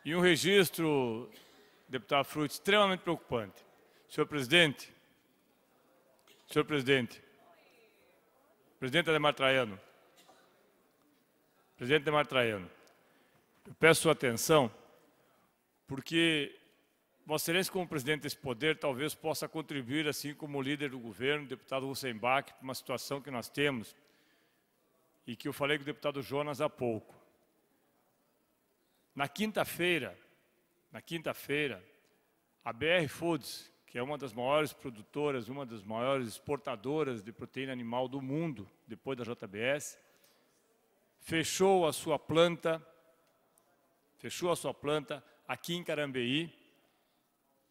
E um registro, deputado Frutti, extremamente preocupante. Senhor presidente, senhor presidente, presidente Ademar Traiano, presidente Ademar Traiano, eu peço sua atenção, porque Vossa Excelência, como presidente desse poder, talvez possa contribuir, assim como líder do governo, deputado Rosenbach, para uma situação que nós temos e que eu falei com o deputado Jonas há pouco. Na quinta-feira, na quinta-feira, a BR Foods, que é uma das maiores produtoras, uma das maiores exportadoras de proteína animal do mundo, depois da JBS, fechou a sua planta, fechou a sua planta aqui em Carambeí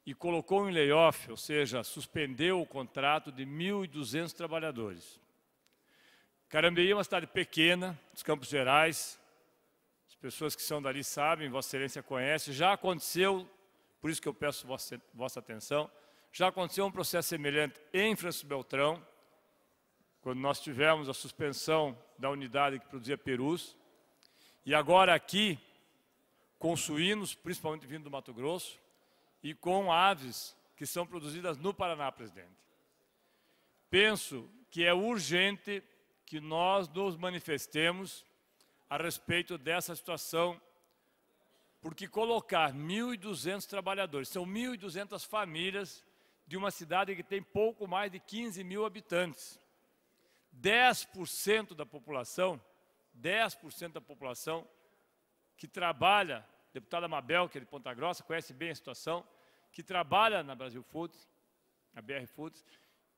e colocou em layoff, ou seja, suspendeu o contrato de 1.200 trabalhadores. Carambeí é uma cidade pequena, dos Campos Gerais. As pessoas que são dali sabem, Vossa Excelência conhece. Já aconteceu, por isso que eu peço vossa, vossa atenção, já aconteceu um processo semelhante em Francisco Beltrão, quando nós tivemos a suspensão da unidade que produzia perus. E agora aqui, com suínos, principalmente vindo do Mato Grosso, e com aves que são produzidas no Paraná, presidente. Penso que é urgente que nós nos manifestemos a respeito dessa situação, porque colocar 1.200 trabalhadores, são 1.200 famílias de uma cidade que tem pouco mais de 15 mil habitantes. 10% da população, 10% da população que trabalha, deputada Mabel, que é de Ponta Grossa, conhece bem a situação, que trabalha na Brasil Foods, na BR Foods,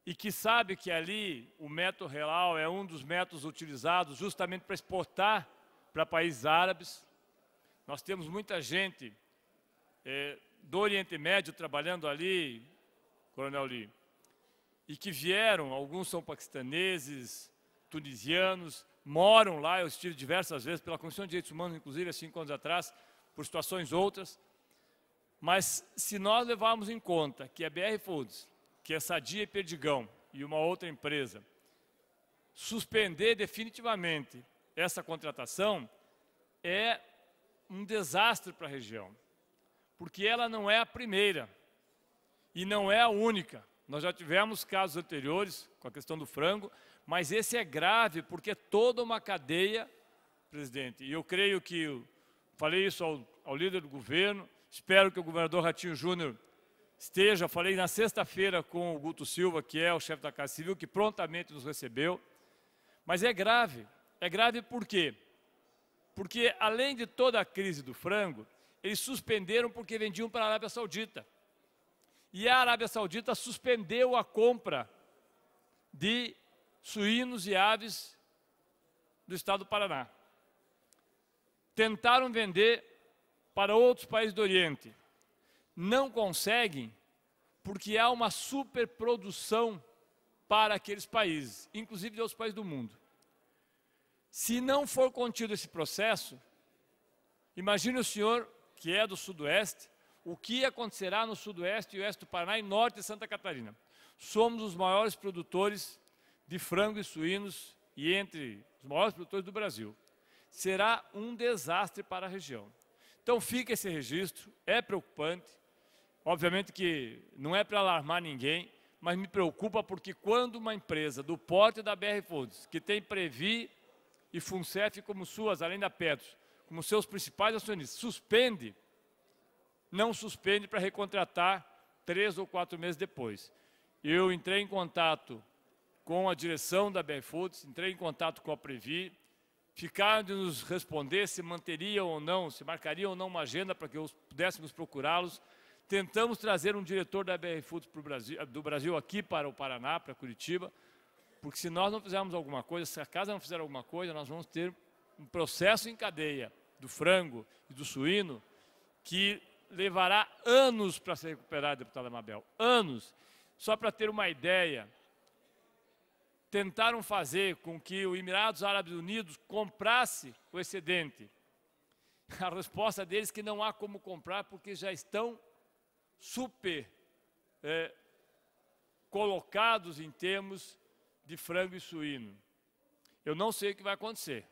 e que sabe que ali o método real é um dos métodos utilizados justamente para exportar para países árabes. Nós temos muita gente é, do Oriente Médio trabalhando ali, Coronel Lee, e que vieram, alguns são paquistaneses, tunisianos, moram lá, eu estive diversas vezes pela Comissão de Direitos Humanos, inclusive há cinco anos atrás, por situações outras. Mas se nós levarmos em conta que a BR Foods que é Sadia e Perdigão, e uma outra empresa, suspender definitivamente essa contratação é um desastre para a região, porque ela não é a primeira e não é a única. Nós já tivemos casos anteriores com a questão do frango, mas esse é grave porque é toda uma cadeia, presidente. E eu creio que, eu falei isso ao, ao líder do governo, espero que o governador Ratinho Júnior esteja. Falei na sexta-feira com o Guto Silva, que é o chefe da Casa Civil, que prontamente nos recebeu. Mas é grave. É grave por quê? Porque, além de toda a crise do frango, eles suspenderam porque vendiam para a Arábia Saudita. E a Arábia Saudita suspendeu a compra de suínos e aves do estado do Paraná. Tentaram vender para outros países do Oriente não conseguem porque há uma superprodução para aqueles países, inclusive de outros países do mundo. Se não for contido esse processo, imagine o senhor, que é do Sudoeste, o que acontecerá no Sudoeste e Oeste do Paraná e Norte de Santa Catarina. Somos os maiores produtores de frango e suínos e entre os maiores produtores do Brasil. Será um desastre para a região. Então fica esse registro, é preocupante, Obviamente que não é para alarmar ninguém, mas me preocupa porque quando uma empresa do porte da BR Foods, que tem Previ e Funcef como suas, além da Petros, como seus principais acionistas, suspende, não suspende para recontratar três ou quatro meses depois. Eu entrei em contato com a direção da BR Foods, entrei em contato com a Previ, ficaram de nos responder se manteriam ou não, se marcariam ou não uma agenda para que pudéssemos procurá-los Tentamos trazer um diretor da BR Foods Brasil, do Brasil aqui para o Paraná, para Curitiba, porque se nós não fizermos alguma coisa, se a casa não fizer alguma coisa, nós vamos ter um processo em cadeia do frango e do suíno que levará anos para se recuperar, deputada Mabel. Anos. Só para ter uma ideia, tentaram fazer com que o Emirados Árabes Unidos comprasse o excedente. A resposta deles é que não há como comprar porque já estão super é, colocados em termos de frango e suíno. Eu não sei o que vai acontecer,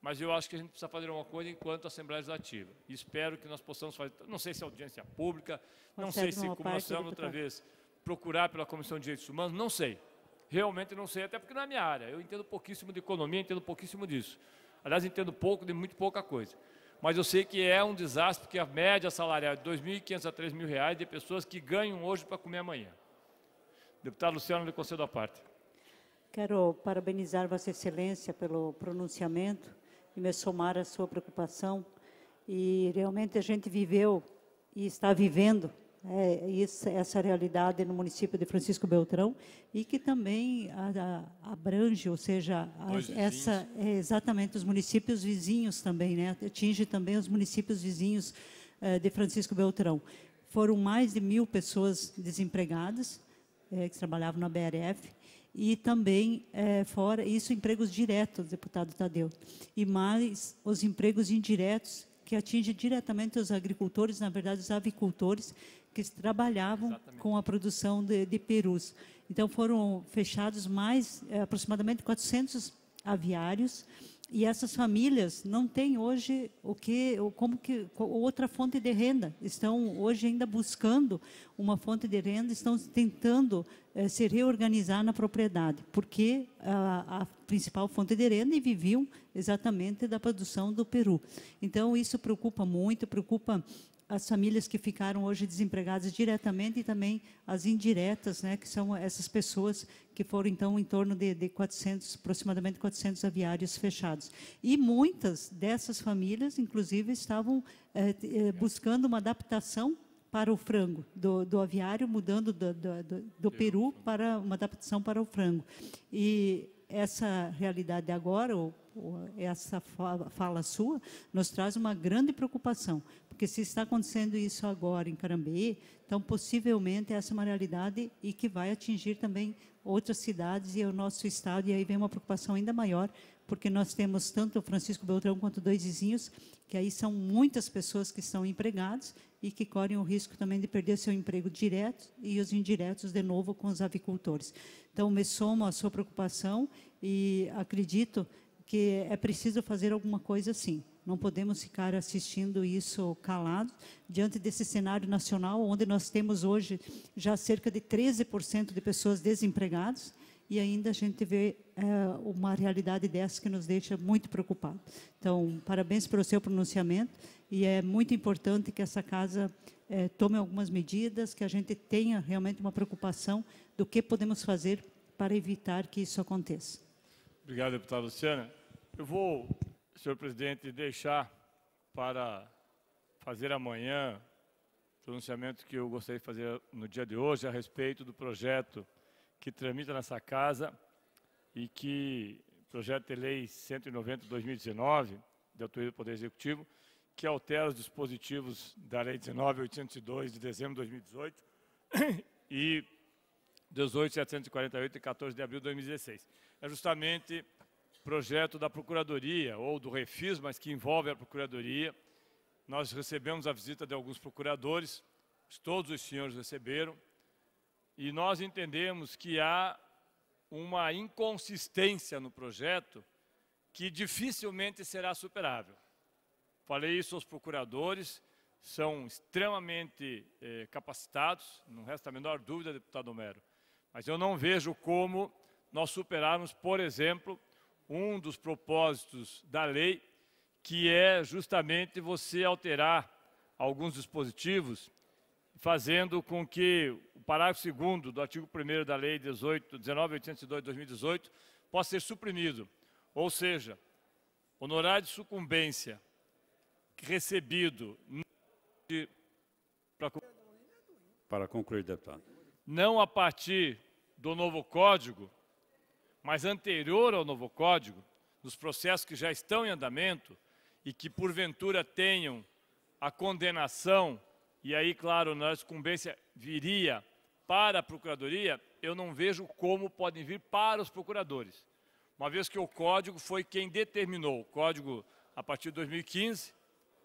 mas eu acho que a gente precisa fazer alguma coisa enquanto Assembleia Legislativa. Espero que nós possamos fazer, não sei se é audiência pública, não Você sei se, como nós outra vez, procurar pela Comissão de Direitos Humanos, não sei. Realmente não sei, até porque não é minha área. Eu entendo pouquíssimo de economia, entendo pouquíssimo disso. Aliás, entendo pouco de muito pouca coisa mas eu sei que é um desastre, porque a média salarial é de R$ 2.500 a R$ 3.000 de pessoas que ganham hoje para comer amanhã. Deputado Luciano, lhe concedo a parte. Quero parabenizar Vossa Excelência pelo pronunciamento e me somar à sua preocupação. E realmente a gente viveu e está vivendo é, isso, essa realidade no município de Francisco Beltrão e que também a, a, abrange, ou seja, a, essa é, exatamente os municípios vizinhos também, né? atinge também os municípios vizinhos é, de Francisco Beltrão. Foram mais de mil pessoas desempregadas é, que trabalhavam na BRF e também é, fora isso empregos diretos, deputado Tadeu, e mais os empregos indiretos que atinge diretamente os agricultores, na verdade os avicultores, que trabalhavam Exatamente. com a produção de, de, perus. Então foram fechados mais é, aproximadamente 400 aviários e essas famílias não têm hoje o que, como que outra fonte de renda. Estão hoje ainda buscando uma fonte de renda, estão tentando é, se reorganizar na propriedade, porque a, a, principal fonte de renda e viviam exatamente da produção do peru. Então isso preocupa muito, preocupa as famílias que ficaram hoje desempregadas diretamente e também as indiretas, né, que são essas pessoas que foram então em torno de, de 400, aproximadamente 400 aviários fechados. E muitas dessas famílias, inclusive, estavam eh, eh, buscando uma adaptação para o frango, do, do aviário mudando do, do, do peru para uma adaptação para o frango. E essa realidade agora, ou essa fala sua nos traz uma grande preocupação, porque se está acontecendo isso agora em Carambeí, então possivelmente essa é uma realidade e que vai atingir também outras cidades e o nosso estado, e aí vem uma preocupação ainda maior, porque nós temos tanto o Francisco Beltrão quanto dois vizinhos, que aí são muitas pessoas que estão empregadas e que correm o risco também de perder seu emprego direto e os indiretos, de novo, com os avicultores. Então, me somo à sua preocupação e acredito que é preciso fazer alguma coisa assim. Não podemos ficar assistindo isso calado diante desse cenário nacional, onde nós temos hoje já cerca de 13% de pessoas desempregadas e ainda a gente vê é, uma realidade dessa que nos deixa muito preocupados. Então, parabéns pelo seu pronunciamento e é muito importante que essa casa é, tome algumas medidas, que a gente tenha realmente uma preocupação do que podemos fazer para evitar que isso aconteça. Obrigado, deputada Luciana. Eu vou, senhor presidente, deixar para fazer amanhã o pronunciamento que eu gostaria de fazer no dia de hoje a respeito do projeto que tramita nessa casa e que projeto de lei 190/2019 de autoria do Poder Executivo que altera os dispositivos da lei 19802 de dezembro de 2018 e 18748 de 14 de abril de 2016 é justamente projeto da Procuradoria ou do Refis, mas que envolve a Procuradoria. Nós recebemos a visita de alguns procuradores, todos os senhores receberam, e nós entendemos que há uma inconsistência no projeto que dificilmente será superável. Falei isso aos procuradores, são extremamente eh, capacitados, não resta a menor dúvida, deputado Homero, mas eu não vejo como nós superarmos, por exemplo, um dos propósitos da lei, que é justamente você alterar alguns dispositivos, fazendo com que o parágrafo 2 do artigo 1 da Lei 19.802 de 2018 possa ser suprimido. Ou seja, honorário de sucumbência recebido para concluir, deputado. Não a partir do novo código, mas anterior ao novo código, nos processos que já estão em andamento e que porventura tenham a condenação, e aí, claro, na incumbência viria para a Procuradoria, eu não vejo como podem vir para os procuradores, uma vez que o Código foi quem determinou, o Código a partir de 2015, se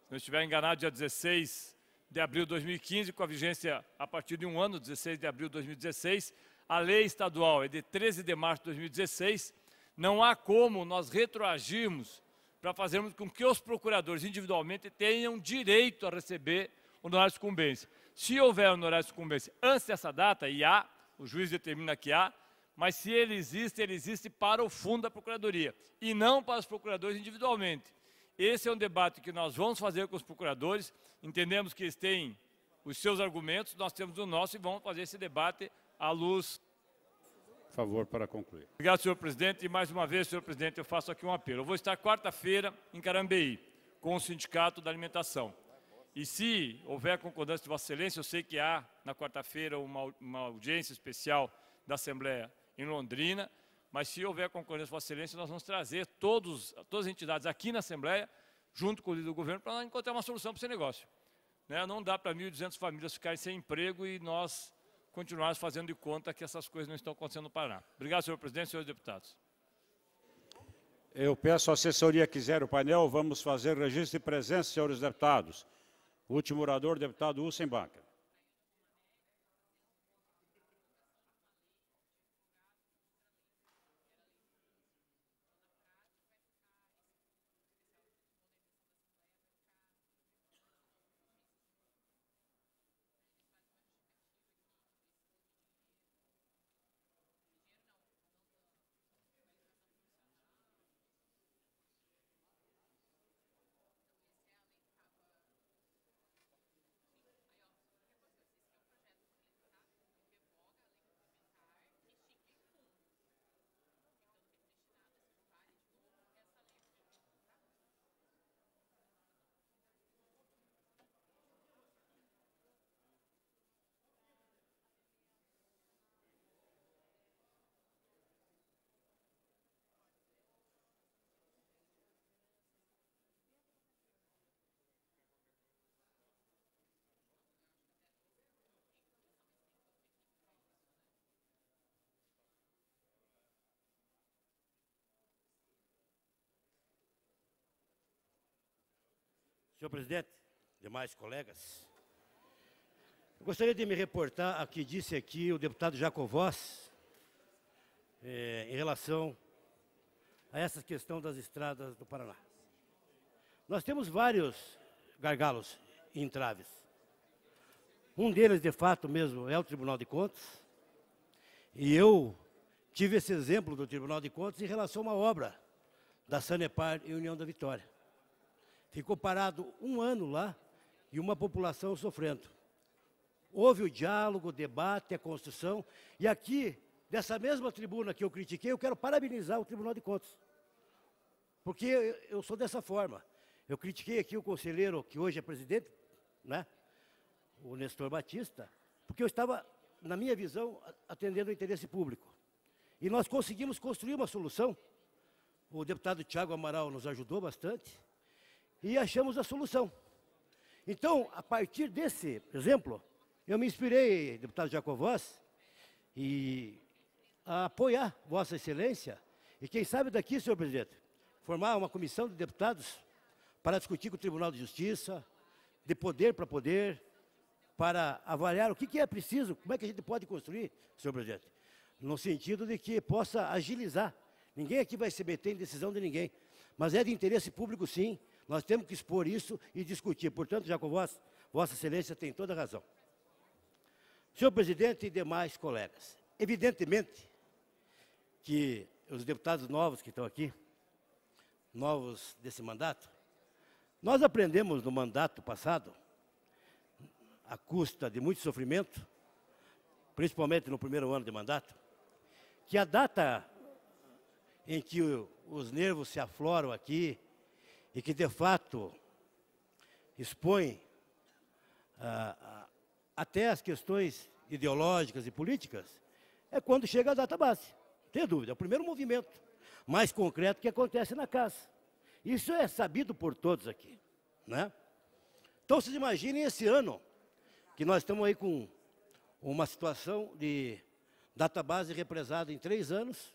não estiver enganado, dia 16 de abril de 2015, com a vigência a partir de um ano, 16 de abril de 2016, a lei estadual é de 13 de março de 2016, não há como nós retroagirmos para fazermos com que os procuradores individualmente tenham direito a receber honorários de incumbência. Se houver honorários de incumbência antes dessa data, e há, o juiz determina que há, mas se ele existe, ele existe para o fundo da procuradoria e não para os procuradores individualmente. Esse é um debate que nós vamos fazer com os procuradores, entendemos que eles têm os seus argumentos, nós temos o nosso e vamos fazer esse debate à luz. Favor para concluir. Obrigado, senhor presidente. E mais uma vez, senhor presidente, eu faço aqui um apelo. Eu vou estar quarta-feira em Carambeí com o Sindicato da Alimentação. E se houver concordância de Vossa Excelência, eu sei que há na quarta-feira uma, uma audiência especial da Assembleia em Londrina, mas se houver concordância de Vossa Excelência, nós vamos trazer todos, todas as entidades aqui na Assembleia, junto com o líder do governo, para encontrar uma solução para esse negócio. Né? Não dá para 1.200 famílias ficarem sem emprego e nós continuar fazendo de conta que essas coisas não estão acontecendo no Paraná. Obrigado, senhor presidente, senhores deputados. Eu peço a assessoria que zere o painel, vamos fazer registro de presença, senhores deputados. Último orador, deputado Usenbacher. Senhor presidente, demais colegas, eu gostaria de me reportar a que disse aqui o deputado Jacovós eh, é, em relação a essa questão das estradas do Paraná. Nós temos vários gargalos e entraves. Um deles, de fato mesmo, é o Tribunal de Contas. E eu tive esse exemplo do Tribunal de Contas em relação a uma obra da Sanepar e União da Vitória ficou parado um ano lá e uma população sofrendo. Houve o diálogo, o debate, a construção. E aqui, dessa mesma tribuna que eu critiquei, eu quero parabenizar o Tribunal de Contas. Porque eu, sou dessa forma. Eu critiquei aqui o conselheiro, que hoje é presidente, né? o Nestor Batista, porque eu estava, na minha visão, atendendo o interesse público. E nós conseguimos construir uma solução. O deputado Tiago Amaral nos ajudou bastante e achamos a solução. Então, a partir desse exemplo, eu me inspirei, deputado Jacovós, e a apoiar Vossa Excelência, e quem sabe daqui, senhor presidente, formar uma comissão de deputados para discutir com o Tribunal de Justiça, de poder para poder, para avaliar o que, que é preciso, como é que a gente pode construir, senhor presidente, no sentido de que possa agilizar. Ninguém aqui vai se meter em decisão de ninguém, mas é de interesse público, sim, nós temos que expor isso e discutir. Portanto, já com vós, Vossa Excelência tem toda a razão. Senhor presidente e demais colegas, evidentemente que os deputados novos que estão aqui, novos desse mandato, nós aprendemos no mandato passado, à custa de muito sofrimento, principalmente no primeiro ano de mandato, que a data em que os nervos se afloram aqui, e que de fato expõe ah, ah, até as questões ideológicas e políticas, é quando chega a data base. Tem dúvida, é o primeiro movimento mais concreto que acontece na casa. Isso é sabido por todos aqui. Né? Então, vocês imaginem esse ano, que nós estamos aí com uma situação de database represada em três anos,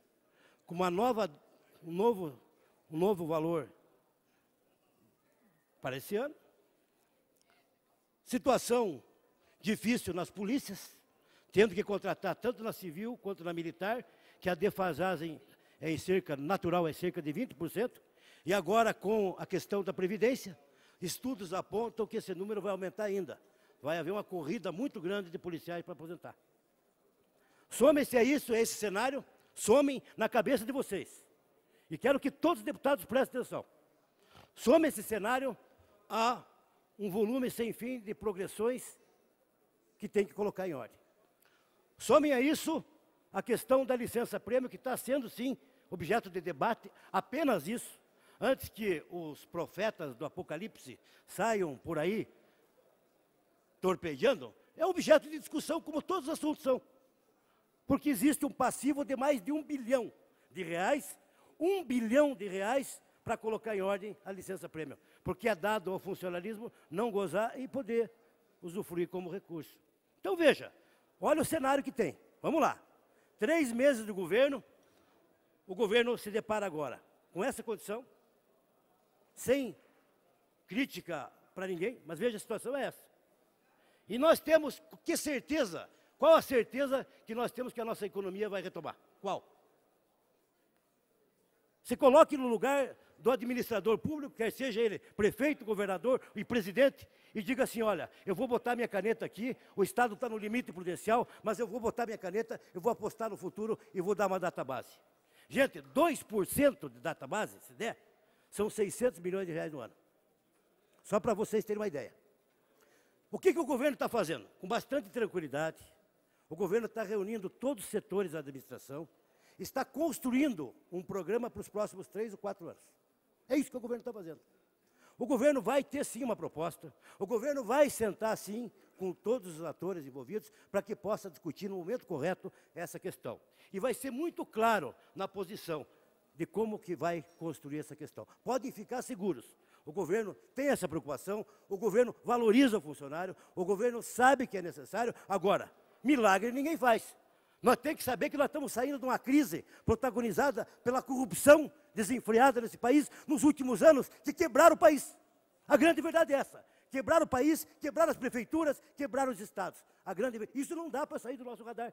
com uma nova, um, novo, um novo valor para esse ano. Situação difícil nas polícias, tendo que contratar tanto na civil quanto na militar, que a defasagem é em cerca, natural é cerca de 20%, e agora com a questão da previdência, estudos apontam que esse número vai aumentar ainda. Vai haver uma corrida muito grande de policiais para aposentar. Somem-se a isso, a esse cenário, somem na cabeça de vocês. E quero que todos os deputados prestem atenção. Somem esse cenário há um volume sem fim de progressões que tem que colocar em ordem. Somem a isso a questão da licença-prêmio, que está sendo, sim, objeto de debate, apenas isso, antes que os profetas do Apocalipse saiam por aí torpedeando, é objeto de discussão, como todos os assuntos são. Porque existe um passivo de mais de um bilhão de reais, um bilhão de reais para colocar em ordem a licença-prêmio porque é dado ao funcionalismo não gozar e poder usufruir como recurso. Então veja, olha o cenário que tem. Vamos lá. Três meses do governo, o governo se depara agora com essa condição, sem crítica para ninguém, mas veja a situação é essa. E nós temos que certeza, qual a certeza que nós temos que a nossa economia vai retomar? Qual? Se coloque no lugar do administrador público, quer seja ele prefeito, governador e presidente, e diga assim: olha, eu vou botar minha caneta aqui, o Estado está no limite prudencial, mas eu vou botar minha caneta, eu vou apostar no futuro e vou dar uma database. Gente, 2% de database, se der, são 600 milhões de reais no ano. Só para vocês terem uma ideia. O que, que o governo está fazendo? Com bastante tranquilidade, o governo está reunindo todos os setores da administração, está construindo um programa para os próximos três ou quatro anos. É isso que o governo está fazendo. O governo vai ter sim uma proposta, o governo vai sentar sim com todos os atores envolvidos para que possa discutir no momento correto essa questão. E vai ser muito claro na posição de como que vai construir essa questão. Podem ficar seguros. O governo tem essa preocupação, o governo valoriza o funcionário, o governo sabe que é necessário. Agora, milagre ninguém faz. Nós temos que saber que nós estamos saindo de uma crise protagonizada pela corrupção desenfreada nesse país nos últimos anos, que quebraram o país. A grande verdade é essa. Quebraram o país, quebraram as prefeituras, quebraram os estados. A grande Isso não dá para sair do nosso radar.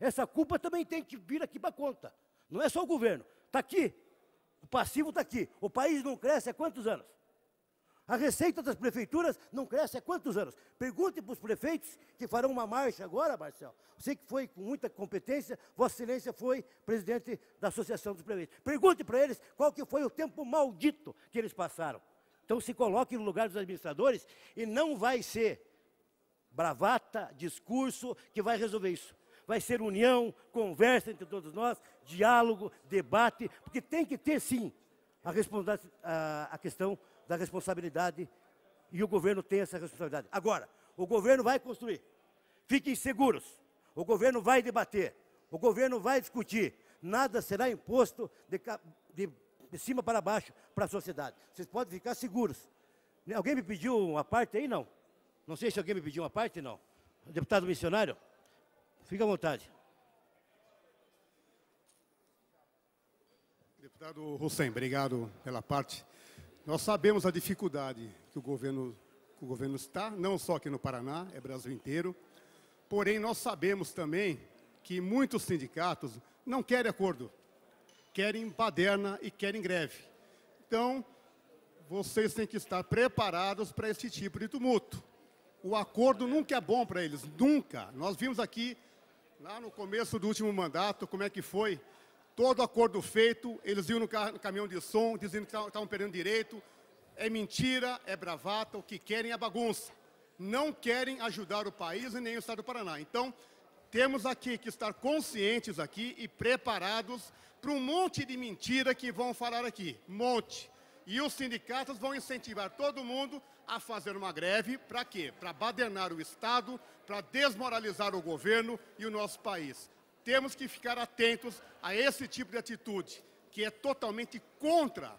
Essa culpa também tem que vir aqui para conta. Não é só o governo. Está aqui. O passivo está aqui. O país não cresce há quantos anos? A receita das prefeituras não cresce há quantos anos? Pergunte para os prefeitos que farão uma marcha agora, Marcelo. Você que foi com muita competência, Vossa Excelência foi presidente da Associação dos Prefeitos. Pergunte para eles qual que foi o tempo maldito que eles passaram. Então se coloque no lugar dos administradores e não vai ser bravata, discurso que vai resolver isso. Vai ser união, conversa entre todos nós, diálogo, debate, porque tem que ter sim a, a, a questão da responsabilidade e o governo tem essa responsabilidade. Agora, o governo vai construir. Fiquem seguros. O governo vai debater. O governo vai discutir. Nada será imposto de, de, de cima para baixo para a sociedade. Vocês podem ficar seguros. Alguém me pediu uma parte aí? Não. Não sei se alguém me pediu uma parte, não. Deputado missionário, fique à vontade. Deputado Hussein, obrigado pela parte. Nós sabemos a dificuldade que o governo, que o governo está, não só aqui no Paraná, é Brasil inteiro. Porém, nós sabemos também que muitos sindicatos não querem acordo, querem baderna e querem greve. Então, vocês têm que estar preparados para esse tipo de tumulto. O acordo nunca é bom para eles, nunca. Nós vimos aqui, lá no começo do último mandato, como é que foi Todo acordo feito, eles iam no, caminhão de som dizendo que estavam perdendo direito. É mentira, é bravata, o que querem é bagunça. Não querem ajudar o país e nem o Estado do Paraná. Então, temos aqui que estar conscientes aqui e preparados para um monte de mentira que vão falar aqui. Monte. E os sindicatos vão incentivar todo mundo a fazer uma greve para quê? Para badernar o Estado, para desmoralizar o governo e o nosso país temos que ficar atentos a esse tipo de atitude, que é totalmente contra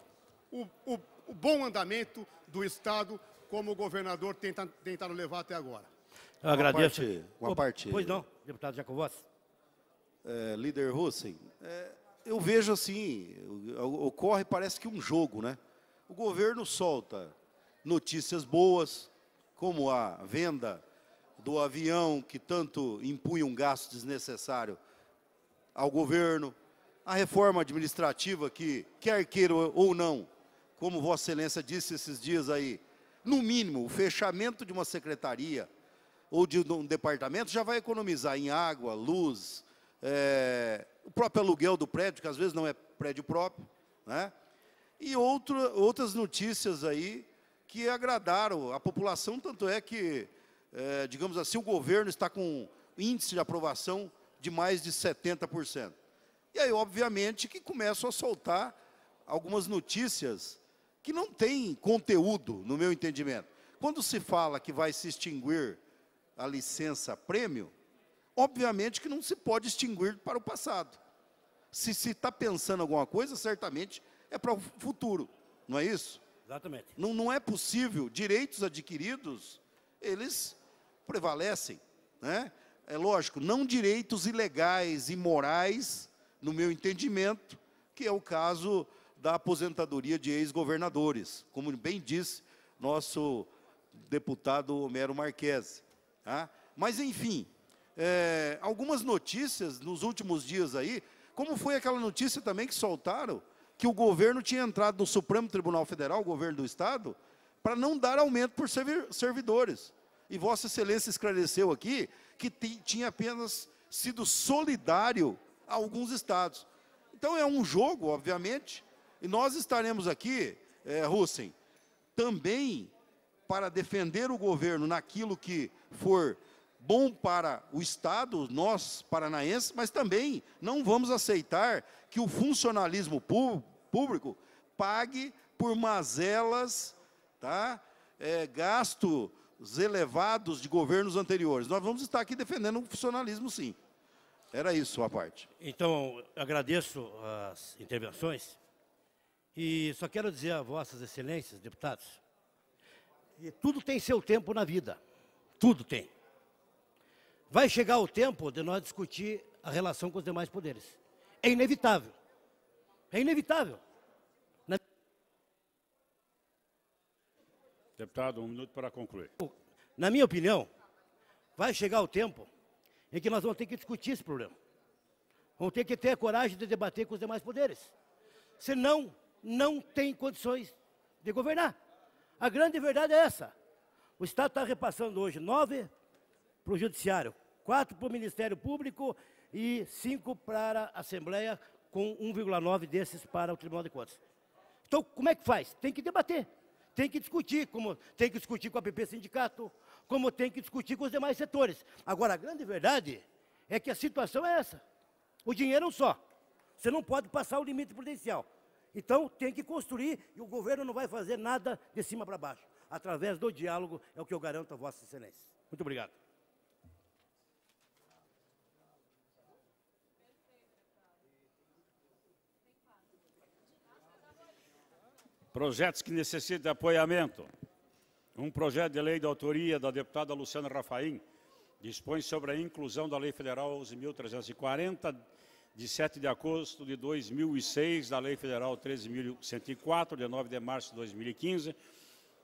o, o, o bom andamento do Estado, como o governador tenta, tentaram levar até agora. Eu uma agradeço. Parte, uma parte. Pois não, deputado Jacobos. É, líder Hussein, é, eu vejo assim, ocorre parece que um jogo, né? O governo solta notícias boas, como a venda do avião que tanto impunha um gasto desnecessário ao governo, a reforma administrativa que, quer queira ou não, como Vossa Excelência disse esses dias aí, no mínimo, o fechamento de uma secretaria ou de um departamento já vai economizar em água, luz, é, o próprio aluguel do prédio, que às vezes não é prédio próprio, né? e outro, outras notícias aí que agradaram a população, tanto é que, é, digamos assim, o governo está com índice de aprovação de mais de 70%. E aí, obviamente, que começam a soltar algumas notícias que não têm conteúdo, no meu entendimento. Quando se fala que vai se extinguir a licença prêmio, obviamente que não se pode extinguir para o passado. Se se está pensando alguma coisa, certamente é para o futuro, não é isso? Exatamente. Não, não é possível, direitos adquiridos, eles prevalecem, né? é lógico, não direitos ilegais e morais, no meu entendimento, que é o caso da aposentadoria de ex-governadores, como bem disse nosso deputado Homero Marques. Tá? Mas, enfim, é, algumas notícias nos últimos dias aí, como foi aquela notícia também que soltaram, que o governo tinha entrado no Supremo Tribunal Federal, o governo do Estado, para não dar aumento por servidores. E Vossa Excelência esclareceu aqui que tinha apenas sido solidário a alguns estados. Então é um jogo, obviamente, e nós estaremos aqui, é, também para defender o governo naquilo que for bom para o Estado, nós paranaenses, mas também não vamos aceitar que o funcionalismo público pague por mazelas, tá? É, gasto elevados de governos anteriores. Nós vamos estar aqui defendendo o funcionalismo, sim. Era isso a parte. Então, agradeço as intervenções e só quero dizer a vossas excelências, deputados, que tudo tem seu tempo na vida. Tudo tem. Vai chegar o tempo de nós discutir a relação com os demais poderes. É inevitável. É inevitável. Deputado, um minuto para concluir. Na minha opinião, vai chegar o tempo em que nós vamos ter que discutir esse problema. Vamos ter que ter a coragem de debater com os demais poderes. Senão, não tem condições de governar. A grande verdade é essa. O Estado está repassando hoje nove para o Judiciário, quatro para o Ministério Público e cinco para a Assembleia, com 1,9 desses para o Tribunal de Contas. Então, como é que faz? Tem que debater tem que discutir, como tem que discutir com a PP Sindicato, como tem que discutir com os demais setores. Agora, a grande verdade é que a situação é essa. O dinheiro é um só. Você não pode passar o limite prudencial. Então, tem que construir e o governo não vai fazer nada de cima para baixo. Através do diálogo, é o que eu garanto a Vossa Excelência. Muito obrigado. projetos que necessitam de apoiamento. Um projeto de lei de autoria da deputada Luciana Rafaim dispõe sobre a inclusão da Lei Federal 11.340, de 7 de agosto de 2006, da Lei Federal 13.104, de 9 de março de 2015,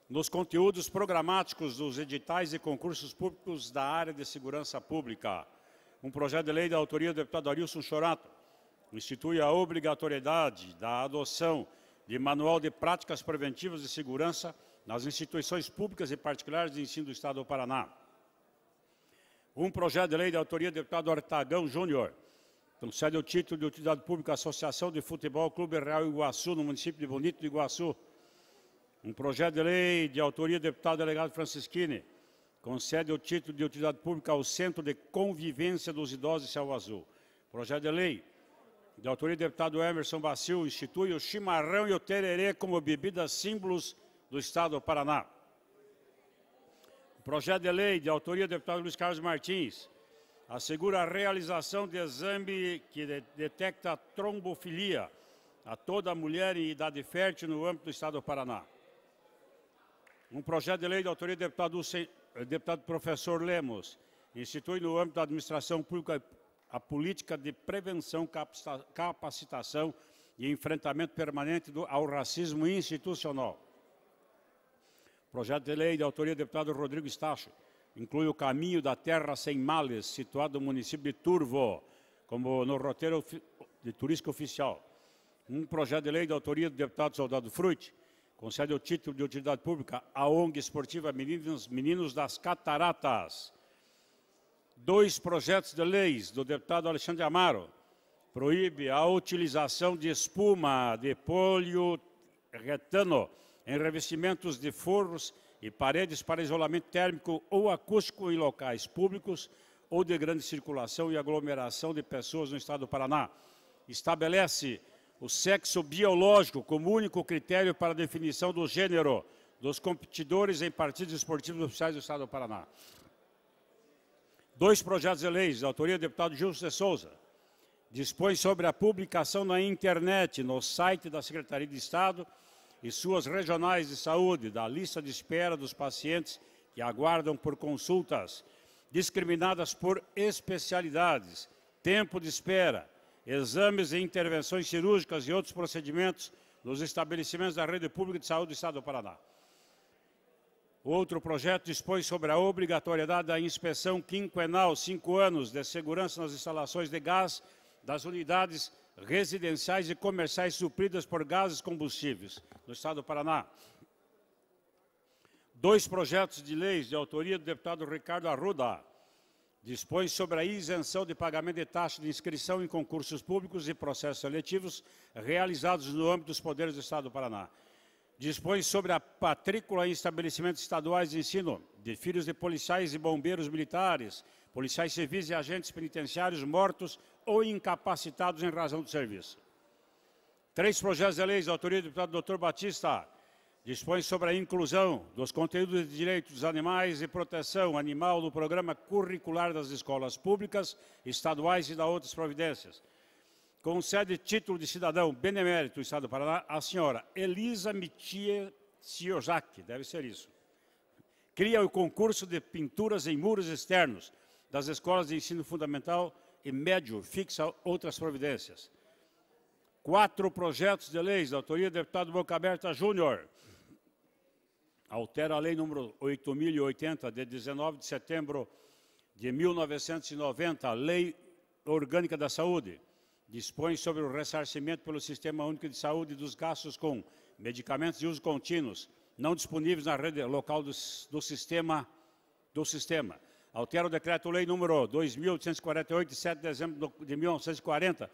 nos conteúdos programáticos dos editais e concursos públicos da área de segurança pública. Um projeto de lei da autoria do deputado Arilson Chorato institui a obrigatoriedade da adoção de Manual de Práticas Preventivas de Segurança nas Instituições Públicas e Particulares de Ensino do Estado do Paraná. Um projeto de lei de autoria do deputado Artagão Júnior, concede o título de utilidade pública à Associação de Futebol Clube Real Iguaçu, no município de Bonito de Iguaçu. Um projeto de lei de autoria do deputado delegado Francisquini, concede o título de utilidade pública ao Centro de Convivência dos Idosos de Céu Azul. Projeto de lei de autoria do deputado Emerson Bacil, institui o chimarrão e o tererê como bebidas símbolos do Estado do Paraná. O projeto de lei, de autoria do deputado Luiz Carlos Martins, assegura a realização de exame que de detecta trombofilia a toda mulher em idade fértil no âmbito do Estado do Paraná. Um projeto de lei de autoria do deputado, eh, deputado professor Lemos institui no âmbito da administração pública a política de prevenção, capacitação e enfrentamento permanente do, ao racismo institucional. Projeto de lei de autoria do deputado Rodrigo Stacho inclui o caminho da terra sem males, situado no município de Turvo, como no roteiro de turística oficial. Um projeto de lei de autoria do deputado Soldado Frutti concede o título de utilidade pública à ONG esportiva Meninos, Meninos das Cataratas, dois projetos de leis do deputado Alexandre Amaro. Proíbe a utilização de espuma de poliuretano em revestimentos de forros e paredes para isolamento térmico ou acústico em locais públicos ou de grande circulação e aglomeração de pessoas no estado do Paraná. Estabelece o sexo biológico como único critério para definição do gênero dos competidores em partidos esportivos oficiais do estado do Paraná. Dois projetos de leis, de autoria do deputado Gilson de Souza, dispõe sobre a publicação na internet, no site da Secretaria de Estado e suas regionais de saúde, da lista de espera dos pacientes que aguardam por consultas, discriminadas por especialidades, tempo de espera, exames e intervenções cirúrgicas e outros procedimentos nos estabelecimentos da rede pública de saúde do Estado do Paraná. Outro projeto dispõe sobre a obrigatoriedade da inspeção quinquenal, cinco anos, de segurança nas instalações de gás das unidades residenciais e comerciais supridas por gases combustíveis no Estado do Paraná. Dois projetos de leis de autoria do deputado Ricardo Arruda dispõem sobre a isenção de pagamento de taxa de inscrição em concursos públicos e processos seletivos realizados no âmbito dos poderes do Estado do Paraná dispõe sobre a patrícula em estabelecimentos estaduais de ensino de filhos de policiais e bombeiros militares, policiais civis e agentes penitenciários mortos ou incapacitados em razão do serviço. Três projetos de leis autoria do deputado Dr. Batista dispõe sobre a inclusão dos conteúdos de direitos dos animais e proteção animal no programa curricular das escolas públicas, estaduais e da outras providências concede título de cidadão benemérito do Estado do Paraná à senhora Elisa Mitia Siojak, deve ser isso. Cria o concurso de pinturas em muros externos das escolas de ensino fundamental e médio, fixa outras providências. Quatro projetos de leis da autoria do deputado Aberta Júnior. Altera a lei número 8080, de 19 de setembro de 1990, a Lei Orgânica da Saúde dispõe sobre o ressarcimento pelo Sistema Único de Saúde dos gastos com medicamentos de uso contínuos não disponíveis na rede local do, do sistema do sistema. Altera o decreto-lei número 2848 de 7 de dezembro de 1940,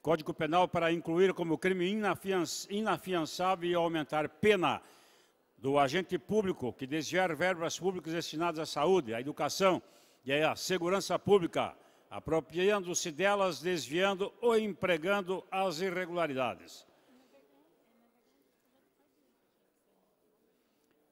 Código Penal para incluir como crime inafiançável e aumentar pena do agente público que desviar verbas públicas destinadas à saúde, à educação e à segurança pública apropriando-se delas, desviando ou empregando as irregularidades.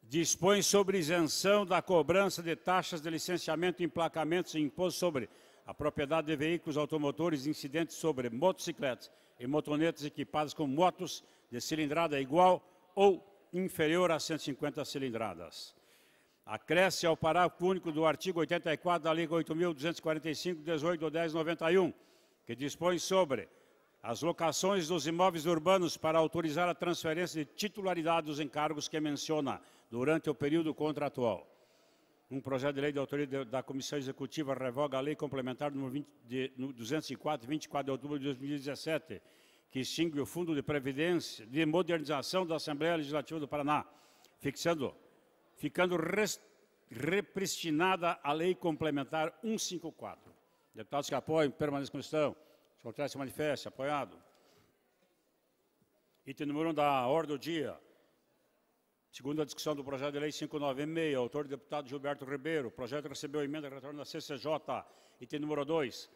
Dispõe sobre isenção da cobrança de taxas de licenciamento, emplacamentos e imposto sobre a propriedade de veículos automotores incidentes sobre motocicletas e motonetas equipadas com motos de cilindrada igual ou inferior a 150 cilindradas. Acresce ao parágrafo único do artigo 84 da Lei 8.245, 18 ou 1091, que dispõe sobre as locações dos imóveis urbanos para autorizar a transferência de titularidade dos encargos que menciona durante o período contratual. Um projeto de lei de autoria da Comissão Executiva revoga a lei complementar número 204, 24 de outubro de 2017, que extingue o Fundo de Previdência de Modernização da Assembleia Legislativa do Paraná, fixando ficando repristinada a Lei Complementar 154. Deputados que apoiam, permaneçam como estão. Os contrários se manifestem. Apoiado. Item número 1 da ordem do dia. Segunda discussão do projeto de lei 596, autor do deputado Gilberto Ribeiro. O projeto recebeu emenda retorno da CCJ. Item número 2.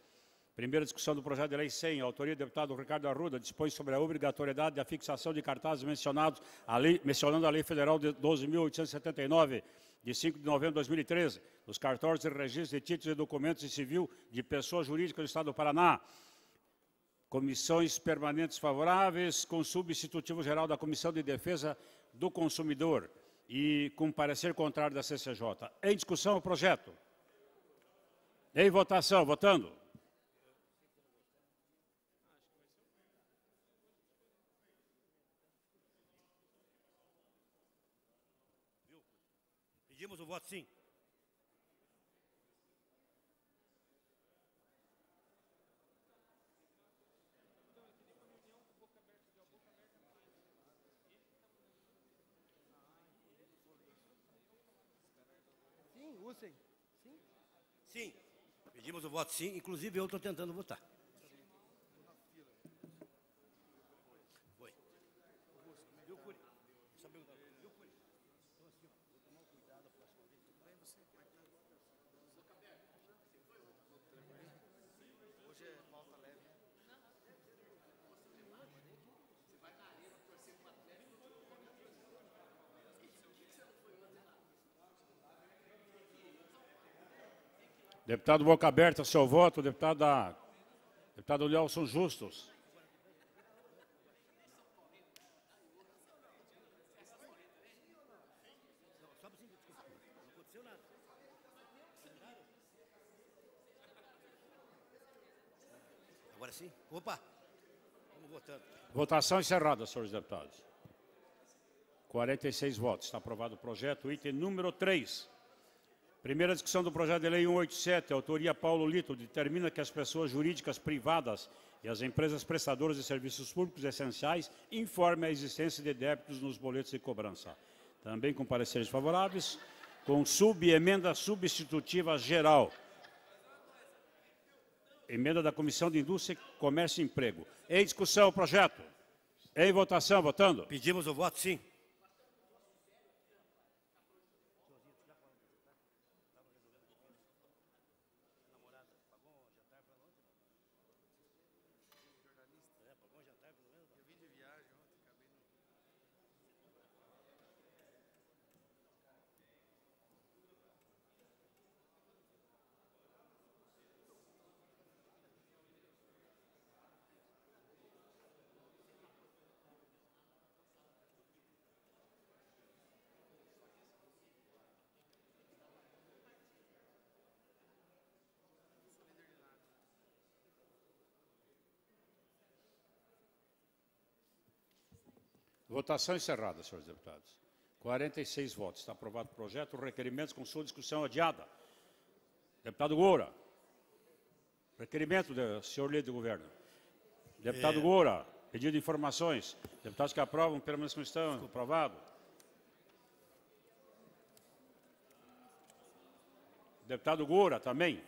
Primeira discussão do projeto de lei 100, autoria do deputado Ricardo Arruda, dispõe sobre a obrigatoriedade da fixação de cartazes mencionados, a lei, mencionando a Lei Federal de 12.879, de 5 de novembro de 2013, dos cartórios de registro de títulos e documentos de civil de pessoas jurídicas do Estado do Paraná. Comissões permanentes favoráveis, com substitutivo geral da Comissão de Defesa do Consumidor e com parecer contrário da CCJ. Em discussão o projeto. Em votação, votando. Pedimos o voto sim. Sim, usem. Sim? Sim. Pedimos o voto sim, inclusive eu estou tentando votar. Deputado Boca Aberta, seu voto. Deputada, deputado Nelson Justos. Agora sim? Opa! Vamos votando. Votação encerrada, senhores deputados. 46 votos. Está aprovado o projeto. Item número 3. Primeira discussão do projeto de lei 187, autoria Paulo Lito, determina que as pessoas jurídicas privadas e as empresas prestadoras de serviços públicos essenciais informem a existência de débitos nos boletos de cobrança. Também com pareceres favoráveis, com subemenda substitutiva geral. Emenda da Comissão de Indústria, Comércio e Emprego. Em discussão o projeto. Em votação, votando. Pedimos o voto sim. Votação encerrada, senhores deputados. 46 votos. Está aprovado o projeto. Requerimentos com sua discussão adiada. Deputado Goura. Requerimento, do senhor líder do governo. Deputado é... Goura, pedido de informações. Deputados que aprovam, permaneçam estão. Aprovado. Deputado Goura, também.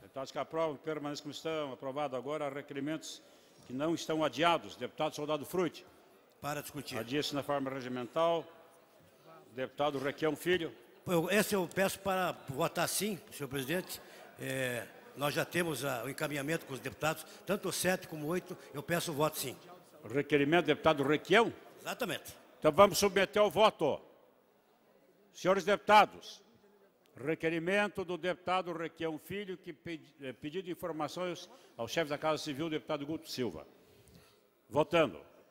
Deputados que aprovam, permaneçam como estão. Aprovado agora requerimentos que não estão adiados. Deputado Soldado Frutti para discutir. Adia-se na forma regimental. Deputado Requião Filho. Essa eu peço para votar sim, senhor presidente. É, nós já temos a, o encaminhamento com os deputados, tanto o 7 como o 8, eu peço o voto sim. Requerimento do deputado Requião? Exatamente. Então vamos submeter ao voto. Senhores deputados, requerimento do deputado Requião Filho, que pedi, é, pedido informações ao chefe da Casa Civil, deputado Guto Silva. Votando.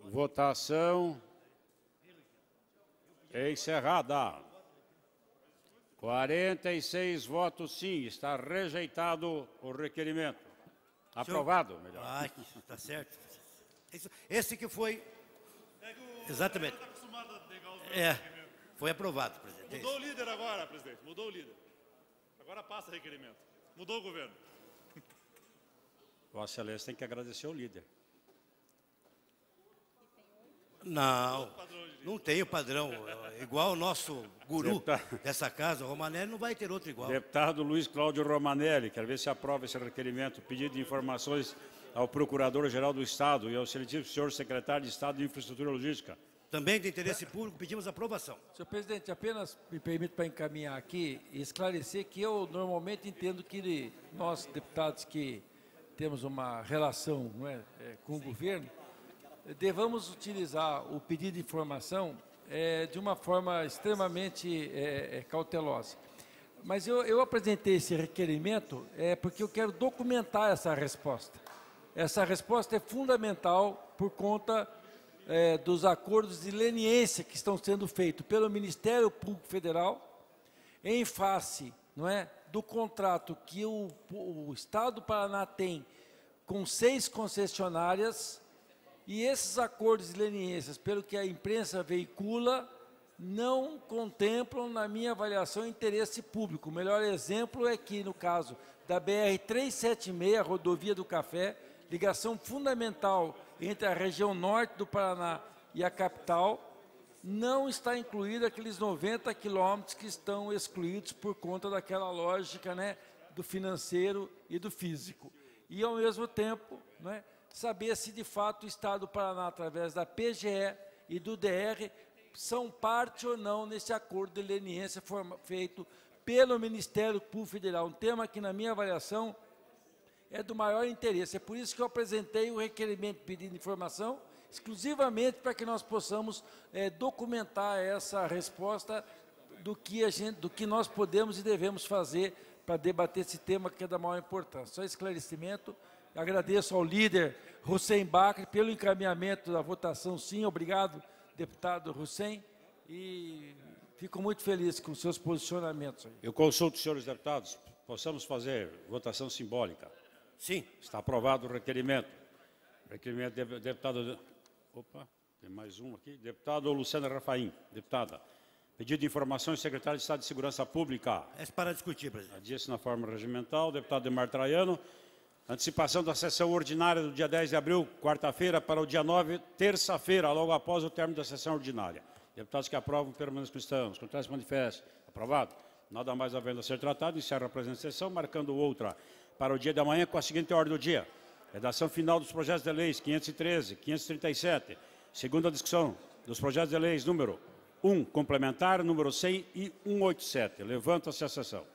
Votação é encerrada. 46 votos sim, está rejeitado o requerimento. Aprovado, melhor. Ah, tá certo. Esse que foi. Exatamente. É, foi aprovado, presidente. É mudou o líder agora, presidente. Mudou o líder. Agora passa o requerimento. Mudou o governo. Vossa Excelência tem que agradecer ao líder. Não, não tem o padrão. Igual o nosso guru Deputado. dessa casa, Romanelli, não vai ter outro igual. Deputado Luiz Cláudio Romanelli, quero ver se aprova esse requerimento, pedido de informações ao Procurador-Geral do Estado e ao seletivo senhor secretário de Estado de Infraestrutura Logística. Também de interesse público, pedimos aprovação. Senhor presidente, apenas me permito para encaminhar aqui e esclarecer que eu normalmente entendo que nós, deputados que temos uma relação é, é, com o Sim. governo, devamos utilizar o pedido de informação é, de uma forma extremamente é, é, cautelosa. Mas eu, eu, apresentei esse requerimento é, porque eu quero documentar essa resposta. Essa resposta é fundamental por conta é, dos acordos de leniência que estão sendo feitos pelo Ministério Público Federal em face não é, do contrato que o, o Estado do Paraná tem com seis concessionárias e esses acordos de leniências, pelo que a imprensa veicula, não contemplam, na minha avaliação, interesse público. O melhor exemplo é que, no caso da BR-376, rodovia do Café, ligação fundamental entre a região norte do Paraná e a capital, não está incluído aqueles 90 quilômetros que estão excluídos por conta daquela lógica né, do financeiro e do físico. E, ao mesmo tempo, né, saber se de fato o Estado do Paraná, através da PGE e do DR, são parte ou não nesse acordo de leniência feito pelo Ministério Público Federal. Um tema que, na minha avaliação, é do maior interesse. É por isso que eu apresentei o requerimento pedindo informação, exclusivamente para que nós possamos é, documentar essa resposta do que, a gente, do que nós podemos e devemos fazer para debater esse tema que é da maior importância. Só esclarecimento. Agradeço ao líder Hussein Bacri pelo encaminhamento da votação, sim. Obrigado, deputado Hussein. E fico muito feliz com seus posicionamentos. Aí. Eu consulto os senhores deputados, possamos fazer votação simbólica. Sim. Está aprovado o requerimento. Requerimento de, deputado... Opa, tem mais um aqui. Deputado Luciana Rafaim, deputada. Pedido de informações, secretário de Estado de Segurança Pública. É para discutir, presidente. adia na forma regimental. Deputado Demar Traiano. Antecipação da sessão ordinária do dia 10 de abril, quarta-feira, para o dia 9, terça-feira, logo após o término da sessão ordinária. Deputados que aprovam permaneçam cristãos. se manifesta. Aprovado. Nada mais havendo a ser tratado, encerra a presente sessão, marcando outra para o dia da manhã com a seguinte ordem do dia. Redação final dos projetos de leis 513, 537. Segunda discussão dos projetos de leis número 1, complementar, número 100 e 187. Levanta-se a sessão.